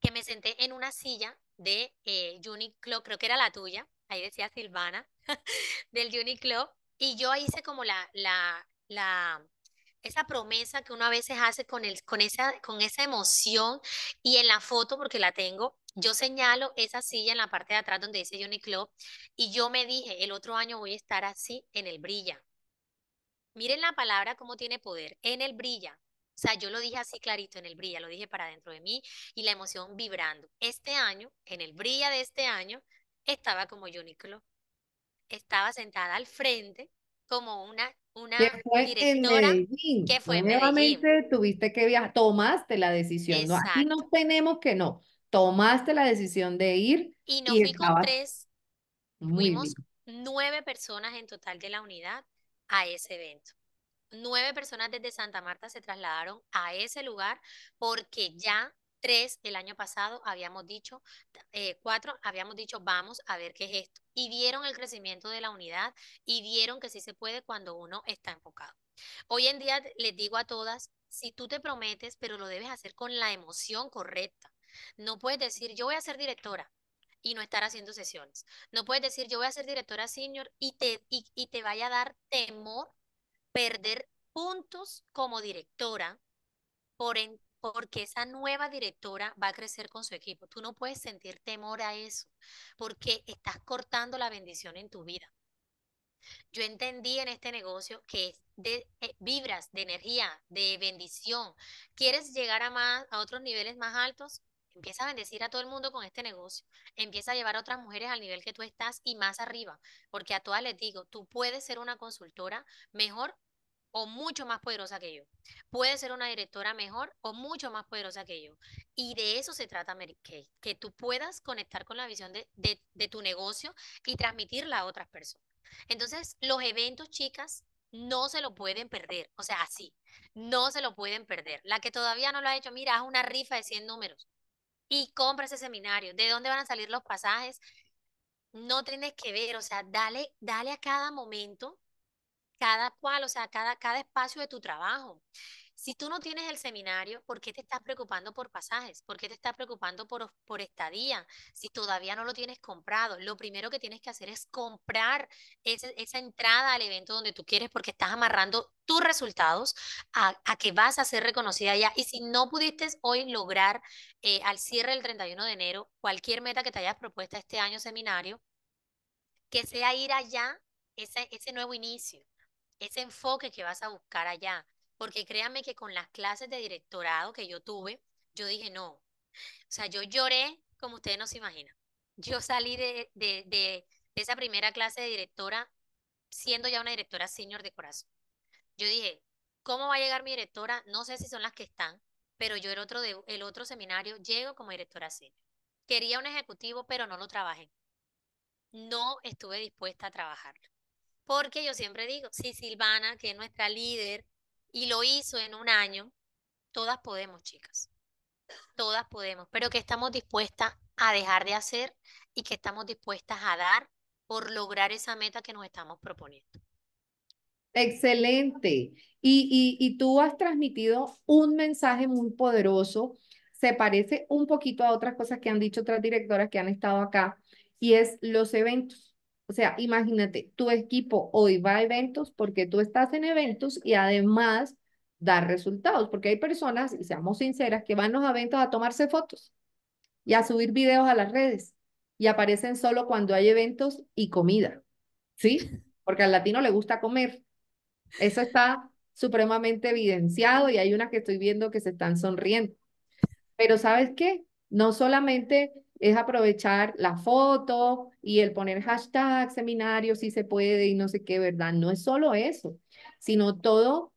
que me senté en una silla de eh, Uniqlo, creo que era la tuya, ahí decía Silvana, del Uniqlo, y yo hice como la, esa promesa que uno a veces hace con, con, esa, con esa emoción y en la foto, porque la tengo, yo señalo esa silla en la parte de atrás donde dice Uniqlo y yo me dije, el otro año voy a estar así en el brilla. Miren la palabra cómo tiene poder, en el brilla. O sea, yo lo dije así clarito en el Brilla, lo dije para dentro de mí y la emoción vibrando. Este año, en el Brilla de este año, estaba como Johnny Estaba sentada al frente como una una que fue directora que fue nuevamente tuviste que viajar, tomaste la decisión, no no tenemos que no, tomaste la decisión de ir y no fui con tres, fuimos nueve personas en total de la unidad a ese evento nueve personas desde Santa Marta se trasladaron a ese lugar porque ya tres el año pasado habíamos dicho, eh, cuatro habíamos dicho, vamos a ver qué es esto. Y vieron el crecimiento de la unidad y vieron que sí se puede cuando uno está enfocado. Hoy en día les digo a todas, si tú te prometes, pero lo debes hacer con la emoción correcta. No puedes decir, yo voy a ser directora, y no estar haciendo sesiones. No puedes decir, yo voy a ser directora senior y te, y te vaya a dar temor perder puntos como directora por porque esa nueva directora va a crecer con su equipo. Tú no puedes sentir temor a eso porque estás cortando la bendición en tu vida. Yo entendí en este negocio que es de eh, vibras, de energía, de bendición. ¿Quieres llegar a más a otros niveles más altos? Empieza a bendecir a todo el mundo con este negocio. Empieza a llevar a otras mujeres al nivel que tú estás y más arriba, porque a todas les digo, tú puedes ser una consultora mejor o mucho más poderosa que yo. Puede ser una directora mejor o mucho más poderosa que yo. Y de eso se trata Mary Kay, que tú puedas conectar con la visión de, tu negocio y transmitirla a otras personas. Entonces, los eventos, chicas, no se lo pueden perder. O sea, así, no se lo pueden perder. La que todavía no lo ha hecho, mira, haz una rifa de 100 números y compra ese seminario. ¿De dónde van a salir los pasajes? No tienes que ver, o sea, dale, dale a cada momento cada cual, o sea, cada, cada espacio de tu trabajo. Si tú no tienes el seminario, ¿por qué te estás preocupando por pasajes? ¿Por qué te estás preocupando por, por estadía? Si todavía no lo tienes comprado, lo primero que tienes que hacer es comprar esa entrada al evento donde tú quieres porque estás amarrando tus resultados a, que vas a ser reconocida ya. Y si no pudiste hoy lograr eh, al cierre del 31 de enero cualquier meta que te hayas propuesto este año seminario, que sea ir allá, ese, ese nuevo inicio ese enfoque que vas a buscar allá. Porque créanme que con las clases de directorado que yo tuve, yo dije, no, o sea, yo lloré como ustedes no se imaginan. Yo salí de, esa primera clase de directora siendo ya una directora senior de corazón. Yo dije, ¿cómo va a llegar mi directora? No sé si son las que están, pero yo el otro, el otro seminario llego como directora senior. Quería un ejecutivo, pero no lo trabajé. No estuve dispuesta a trabajarlo. Porque yo siempre digo, si Silvana, que es nuestra líder, y lo hizo en un año, todas podemos, chicas. Todas podemos, pero que estamos dispuestas a dejar de hacer y que estamos dispuestas a dar por lograr esa meta que nos estamos proponiendo. Excelente. Y, y, tú has transmitido un mensaje muy poderoso. Se parece un poquito a otras cosas que han dicho otras directoras que han estado acá, y es los eventos. O sea, imagínate, tu equipo hoy va a eventos porque tú estás en eventos y además dar resultados, porque hay personas, y seamos sinceras, que van a los eventos a tomarse fotos y a subir videos a las redes y aparecen solo cuando hay eventos y comida, ¿sí? Porque al latino le gusta comer. Eso está supremamente evidenciado y hay unas que estoy viendo que se están sonriendo. Pero ¿sabes qué? No solamente es aprovechar la foto y el poner hashtag seminario si se puede y no sé qué, ¿verdad? No es solo eso, sino todo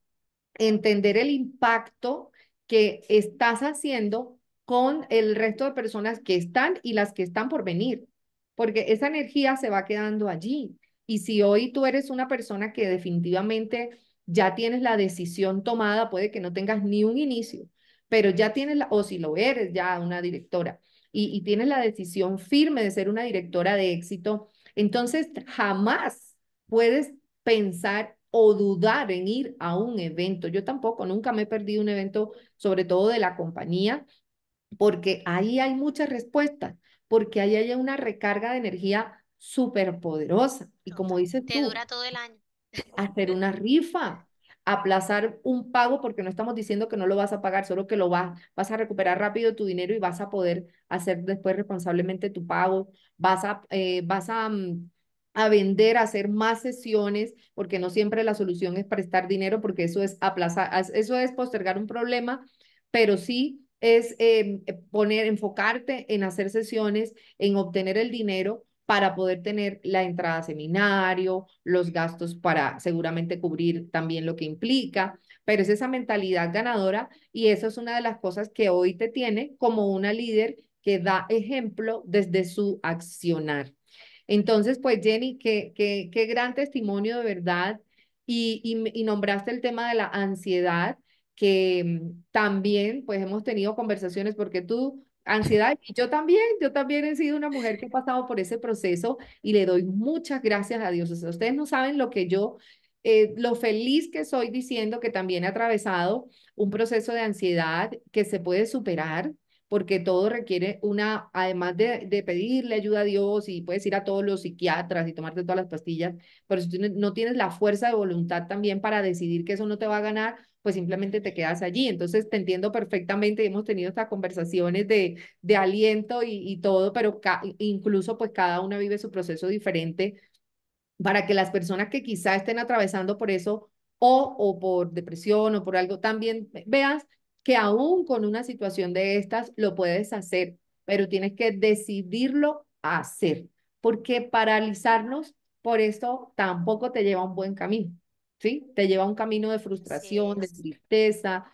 entender el impacto que estás haciendo con el resto de personas que están y las que están por venir, porque esa energía se va quedando allí. Y si hoy tú eres una persona que definitivamente ya tienes la decisión tomada, puede que no tengas ni un inicio, pero ya tienes, la, o si lo eres ya una directora, y, tienes la decisión firme de ser una directora de éxito, entonces jamás puedes pensar o dudar en ir a un evento. Yo tampoco, nunca me he perdido un evento, sobre todo de la compañía, porque ahí hay muchas respuestas, porque ahí hay una recarga de energía súper poderosa. Y como dices Te tú, dura todo el año. Hacer una rifa, aplazar un pago porque no estamos diciendo que no lo vas a pagar, solo que lo vas, vas a recuperar rápido tu dinero y vas a poder hacer después responsablemente tu pago, vas a, eh, vas mm, a, vender, a hacer más sesiones, porque no siempre la solución es prestar dinero, porque eso es aplazar, eso es postergar un problema, pero sí es em, poner, enfocarte en hacer sesiones, en obtener el dinero para poder tener la entrada a seminario, los gastos para seguramente cubrir también lo que implica, pero es esa mentalidad ganadora y eso es una de las cosas que hoy te tiene como una líder que da ejemplo desde su accionar. Entonces, pues Jenny, qué, qué, gran testimonio de verdad y, y nombraste el tema de la ansiedad que mm, también pues hemos tenido conversaciones porque tú ansiedad. Y yo también, yo también he sido una mujer que ha pasado por ese proceso y le doy muchas gracias a Dios. ustedes no saben lo que yo, eh, lo feliz que soy diciendo que también he atravesado un proceso de ansiedad que se puede superar porque todo requiere una, además de, pedirle ayuda a Dios y puedes ir a todos los psiquiatras y tomarte todas las pastillas, pero si no tienes la fuerza de voluntad también para decidir que eso no te va a ganar, pues simplemente te quedas allí. Entonces te entiendo perfectamente, hemos tenido estas conversaciones de, de aliento y, todo, pero incluso pues cada una vive su proceso diferente para que las personas que quizá estén atravesando por eso o, o por depresión o por algo también veas que aún con una situación de estas lo puedes hacer, pero tienes que decidirlo hacer, porque paralizarnos por esto tampoco te lleva a un buen camino. ¿sí? Te lleva a un camino de frustración, de tristeza,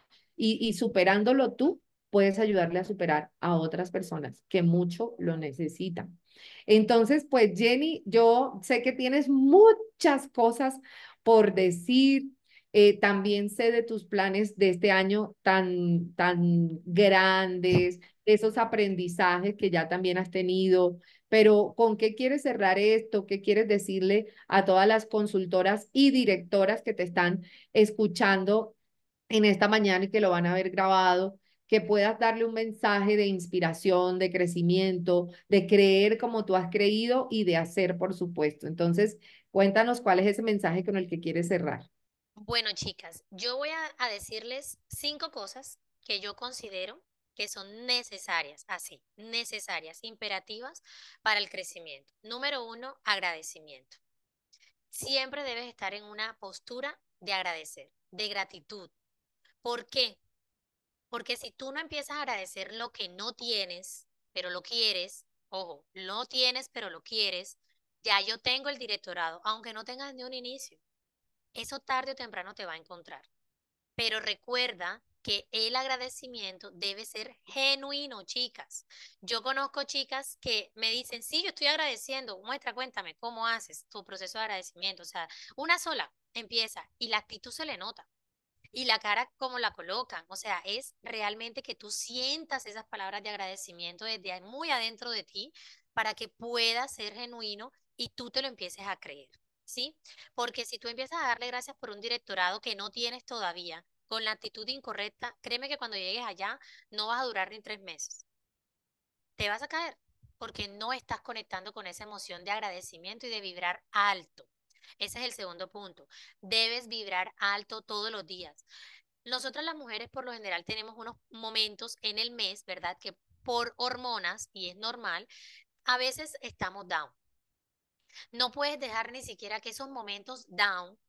y, superándolo tú, puedes ayudarle a superar a otras personas que mucho lo necesitan. Entonces, pues Jenny, yo sé que tienes muchas cosas por decir. Eh, también sé de tus planes de este año tan, tan grandes, esos aprendizajes que ya también has tenido, pero ¿con qué quieres cerrar esto? ¿Qué quieres decirle a todas las consultoras y directoras que te están escuchando en esta mañana y que lo van a ver grabado? que puedas darle un mensaje de inspiración, de crecimiento, de creer como tú has creído y de hacer, por supuesto. Entonces, cuéntanos cuál es ese mensaje con el que quieres cerrar. Bueno, chicas, yo voy a, a decirles cinco cosas que yo considero que son necesarias, así, necesarias, imperativas para el crecimiento. Número uno, agradecimiento. Siempre debes estar en una postura de agradecer, de gratitud. ¿Por qué? Porque si tú no empiezas a agradecer lo que no tienes, pero lo quieres, ojo, lo tienes, pero lo quieres, ya yo tengo el directorado, aunque no tengas ni un inicio. Eso tarde o temprano te va a encontrar. Pero recuerda que el agradecimiento debe ser genuino, chicas. Yo conozco chicas que me dicen, sí, yo estoy agradeciendo, muestra, cuéntame, ¿cómo haces tu proceso de agradecimiento? O sea, una sola empieza y la actitud se le nota. Y la cara como la colocan, o sea, es realmente que tú sientas esas palabras de agradecimiento desde muy adentro de ti para que pueda ser genuino y tú te lo empieces a creer. ¿sí? Porque si tú empiezas a darle gracias por un directorado que no tienes todavía, con la actitud incorrecta, créeme que cuando llegues allá no vas a durar ni tres meses. Te vas a caer porque no estás conectando con esa emoción de agradecimiento y de vibrar alto. Ese es el segundo punto. Debes vibrar alto todos los días. Nosotras las mujeres por lo general tenemos unos momentos en el mes, ¿verdad? Que por hormonas, y es normal, a veces estamos down. No puedes dejar ni siquiera que esos momentos down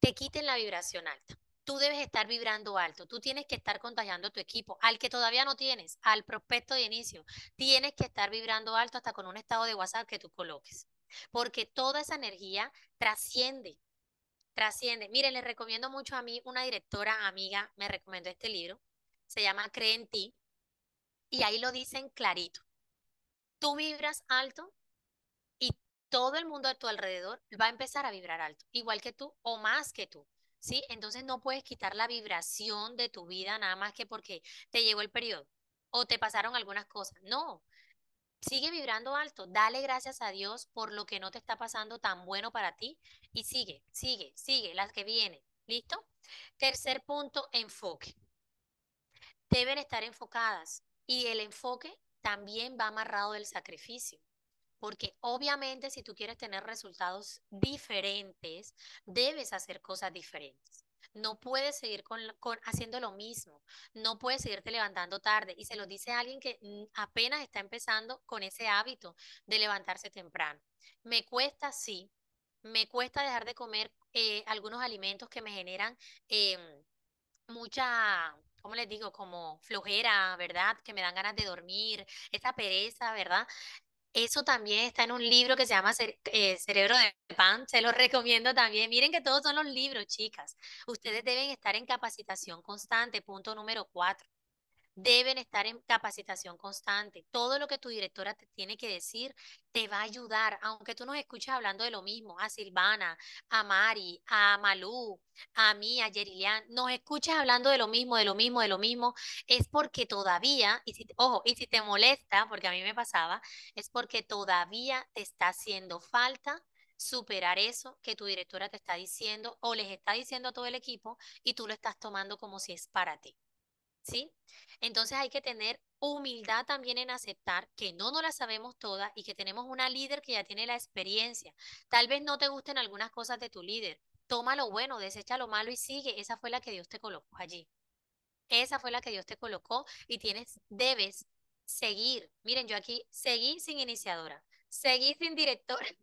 te quiten la vibración alta tú debes estar vibrando alto, tú tienes que estar contagiando a tu equipo, al que todavía no tienes, al prospecto de inicio, tienes que estar vibrando alto hasta con un estado de WhatsApp que tú coloques, porque toda esa energía trasciende, trasciende. Miren, les recomiendo mucho a mí, una directora amiga me recomendó este libro, se llama Cree en ti, y ahí lo dicen clarito. Tú vibras alto y todo el mundo a tu alrededor va a empezar a vibrar alto, igual que tú o más que tú. ¿sí? Entonces no puedes quitar la vibración de tu vida nada más que porque te llegó el periodo o te pasaron algunas cosas. No, sigue vibrando alto, dale gracias a Dios por lo que no te está pasando tan bueno para ti y sigue, sigue, sigue, las que vienen, ¿listo? Tercer punto, enfoque. Deben estar enfocadas y el enfoque también va amarrado del sacrificio porque obviamente si tú quieres tener resultados diferentes, debes hacer cosas diferentes. No puedes seguir haciendo lo mismo, no puedes seguirte levantando tarde. Y se lo dice alguien que mm, apenas está empezando con ese hábito de levantarse temprano. Me cuesta, sí, me cuesta dejar de comer eh, algunos alimentos que me generan em, mucha, ¿cómo les digo? Como flojera, ¿verdad? Que me dan ganas de dormir, esta pereza, ¿verdad? Eso también está en un libro que se llama eh, Cerebro de Pan, se lo recomiendo también. Miren que todos son los libros, chicas. Ustedes deben estar en capacitación constante, punto número cuatro deben estar en capacitación constante. Todo lo que tu directora te tiene que decir te va a ayudar, aunque tú nos escuches hablando de lo mismo, a Silvana, a Mari, a Malú, a mí, a Yerilian, nos escuchas hablando de lo mismo, de lo mismo, de lo mismo, es porque todavía, y ojo, y si te molesta, porque a mí me pasaba, es porque todavía te está haciendo falta superar eso que tu directora te está diciendo o les está diciendo a todo el equipo y tú lo estás tomando como si es para ti. ¿sí? Entonces hay que tener humildad también en aceptar que no nos la sabemos todas y que tenemos una líder que ya tiene la experiencia. Tal vez no te gusten algunas cosas de tu líder. Toma lo bueno, desecha lo malo y sigue. Esa fue la que Dios te colocó allí. Esa fue la que Dios te colocó y tienes, debes seguir. Miren, yo aquí seguí sin iniciadora, seguí sin directora.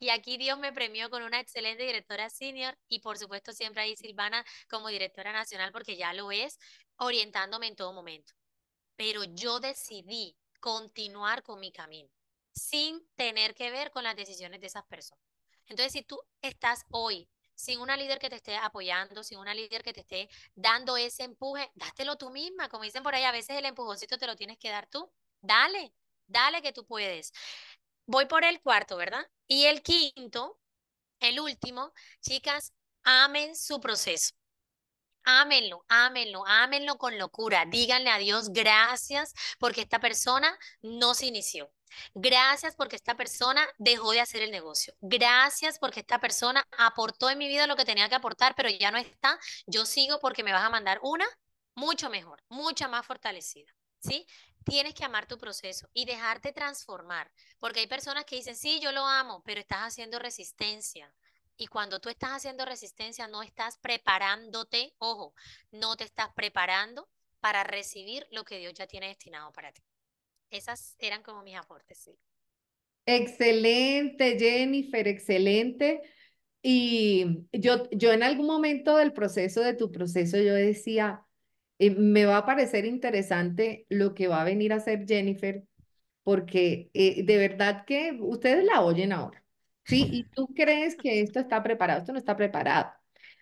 Y aquí Dios me premió con una excelente directora senior y por supuesto siempre ahí Silvana como directora nacional porque ya lo es, orientándome en todo momento. Pero yo decidí continuar con mi camino sin tener que ver con las decisiones de esas personas. Entonces, si tú estás hoy sin una líder que te esté apoyando, sin una líder que te esté dando ese empuje, dátelo tú misma. Como dicen por ahí, a veces el empujoncito te lo tienes que dar tú. Dale, dale que tú puedes. Voy por el cuarto, ¿verdad? Y el quinto, el último, chicas, amen su proceso. Ámenlo, ámenlo, ámenlo con locura. Díganle a Dios gracias porque esta persona no se inició. Gracias porque esta persona dejó de hacer el negocio. Gracias porque esta persona aportó en mi vida lo que tenía que aportar, pero ya no está. Yo sigo porque me vas a mandar una mucho mejor, mucha más fortalecida. ¿Sí? Tienes que amar tu proceso y dejarte transformar, porque hay personas que dicen, sí, yo lo amo, pero estás haciendo resistencia. Y cuando tú estás haciendo resistencia, no estás preparándote, ojo, no te estás preparando para recibir lo que Dios ya tiene destinado para ti. Esas eran como mis aportes, sí. Excelente, Jennifer, excelente. Y yo, yo en algún momento del proceso, de tu proceso, yo decía, eh, me va a parecer interesante lo que va a venir a hacer Jennifer, porque eh, de verdad que ustedes la oyen ahora. ¿sí? Y tú crees que esto está preparado, esto no está preparado.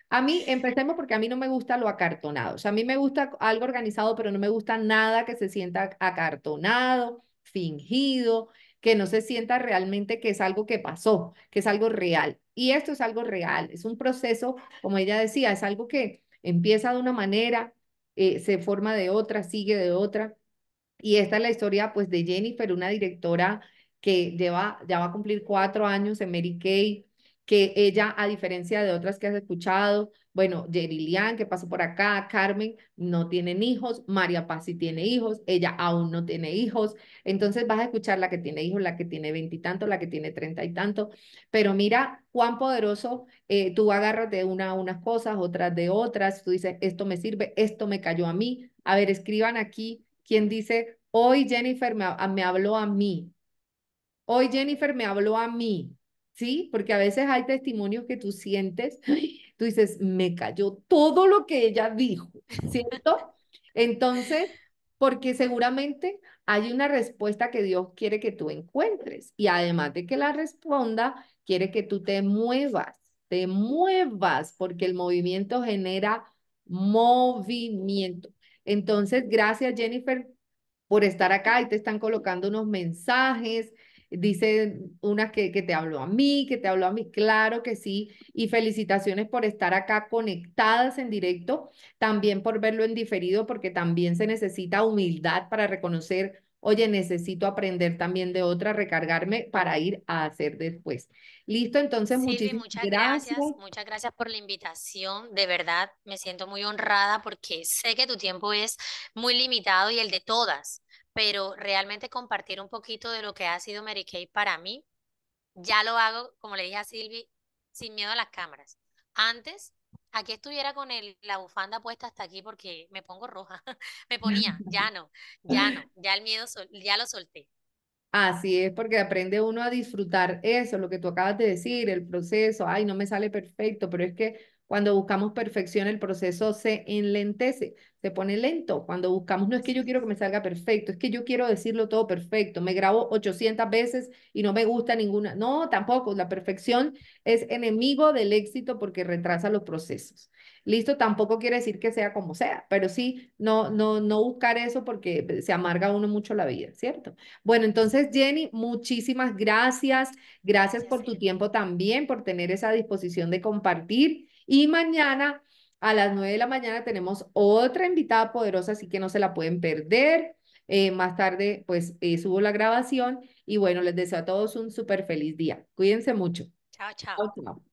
A mí, empecemos porque a mí no me gusta lo acartonado. O sea, a mí me gusta algo organizado, pero no me gusta nada que se sienta acartonado, fingido, que no se sienta realmente que es algo que pasó, que es algo real. Y esto es algo real, es un proceso, como ella decía, es algo que empieza de una manera, eh, se forma de otra, sigue de otra. Y esta es la historia pues de Jennifer, una directora que lleva, ya va a cumplir cuatro años en Mary Kay, que ella, a diferencia de otras que has escuchado, bueno, Jerilian, que pasó por acá, Carmen, no tienen hijos, María Paz sí tiene hijos, ella aún no tiene hijos, entonces vas a escuchar la que tiene hijos, la que tiene veintitantos, la que tiene treinta y tanto pero mira cuán poderoso, eh, tú agarras de una unas cosas, otras de otras, tú dices, esto me sirve, esto me cayó a mí, a ver, escriban aquí, quien dice, hoy Jennifer me habló a mí, Hoy Jennifer me habló a mí, ¿sí? Porque a veces hay testimonios que tú sientes, tú dices, me cayó todo lo que ella dijo, ¿cierto? Entonces, porque seguramente hay una respuesta que Dios quiere que tú encuentres y además de que la responda, quiere que tú te muevas, te muevas, porque el movimiento genera movimiento. Entonces, gracias Jennifer por estar acá y te están colocando unos mensajes. Dice una que, te habló a mí, que te habló a mí, claro que sí. Y felicitaciones por estar acá conectadas en directo, también por verlo en diferido, porque también se necesita humildad para reconocer oye, necesito aprender también de otra, recargarme para ir a hacer después. Listo, entonces muchísimas muchas gracias. Muchas gracias por la invitación, de verdad me siento muy honrada porque sé que tu tiempo es muy limitado y el de todas pero realmente compartir un poquito de lo que ha sido Mary Kay para mí, ya lo hago, como le dije a Silvi, sin miedo a las cámaras. Antes, aquí estuviera con la bufanda puesta hasta aquí porque me pongo roja, me ponía, ya no, ya no, ya el miedo, ya lo solté. Así es, porque aprende uno a disfrutar eso, lo que tú acabas de decir, el proceso, ay, no me sale perfecto, pero es que cuando buscamos perfección, el proceso se enlentece, se pone lento. Cuando buscamos, no es que yo quiero que me salga perfecto, es que yo quiero decirlo todo perfecto. Me grabo 800 veces y no me gusta ninguna. No, tampoco. La perfección es enemigo del éxito porque retrasa los procesos. Listo, tampoco quiere decir que sea como sea, pero sí, no, no, no buscar eso porque se amarga uno mucho la vida, ¿cierto? Bueno, entonces, Jenny, muchísimas gracias. Gracias por tu tiempo también, por tener esa disposición de compartir. Y mañana a las 9 de la mañana tenemos otra invitada poderosa, así que no se la pueden perder. Eh, más tarde, pues eh, subo la grabación y bueno, les deseo a todos un súper feliz día. Cuídense mucho. chao, chao.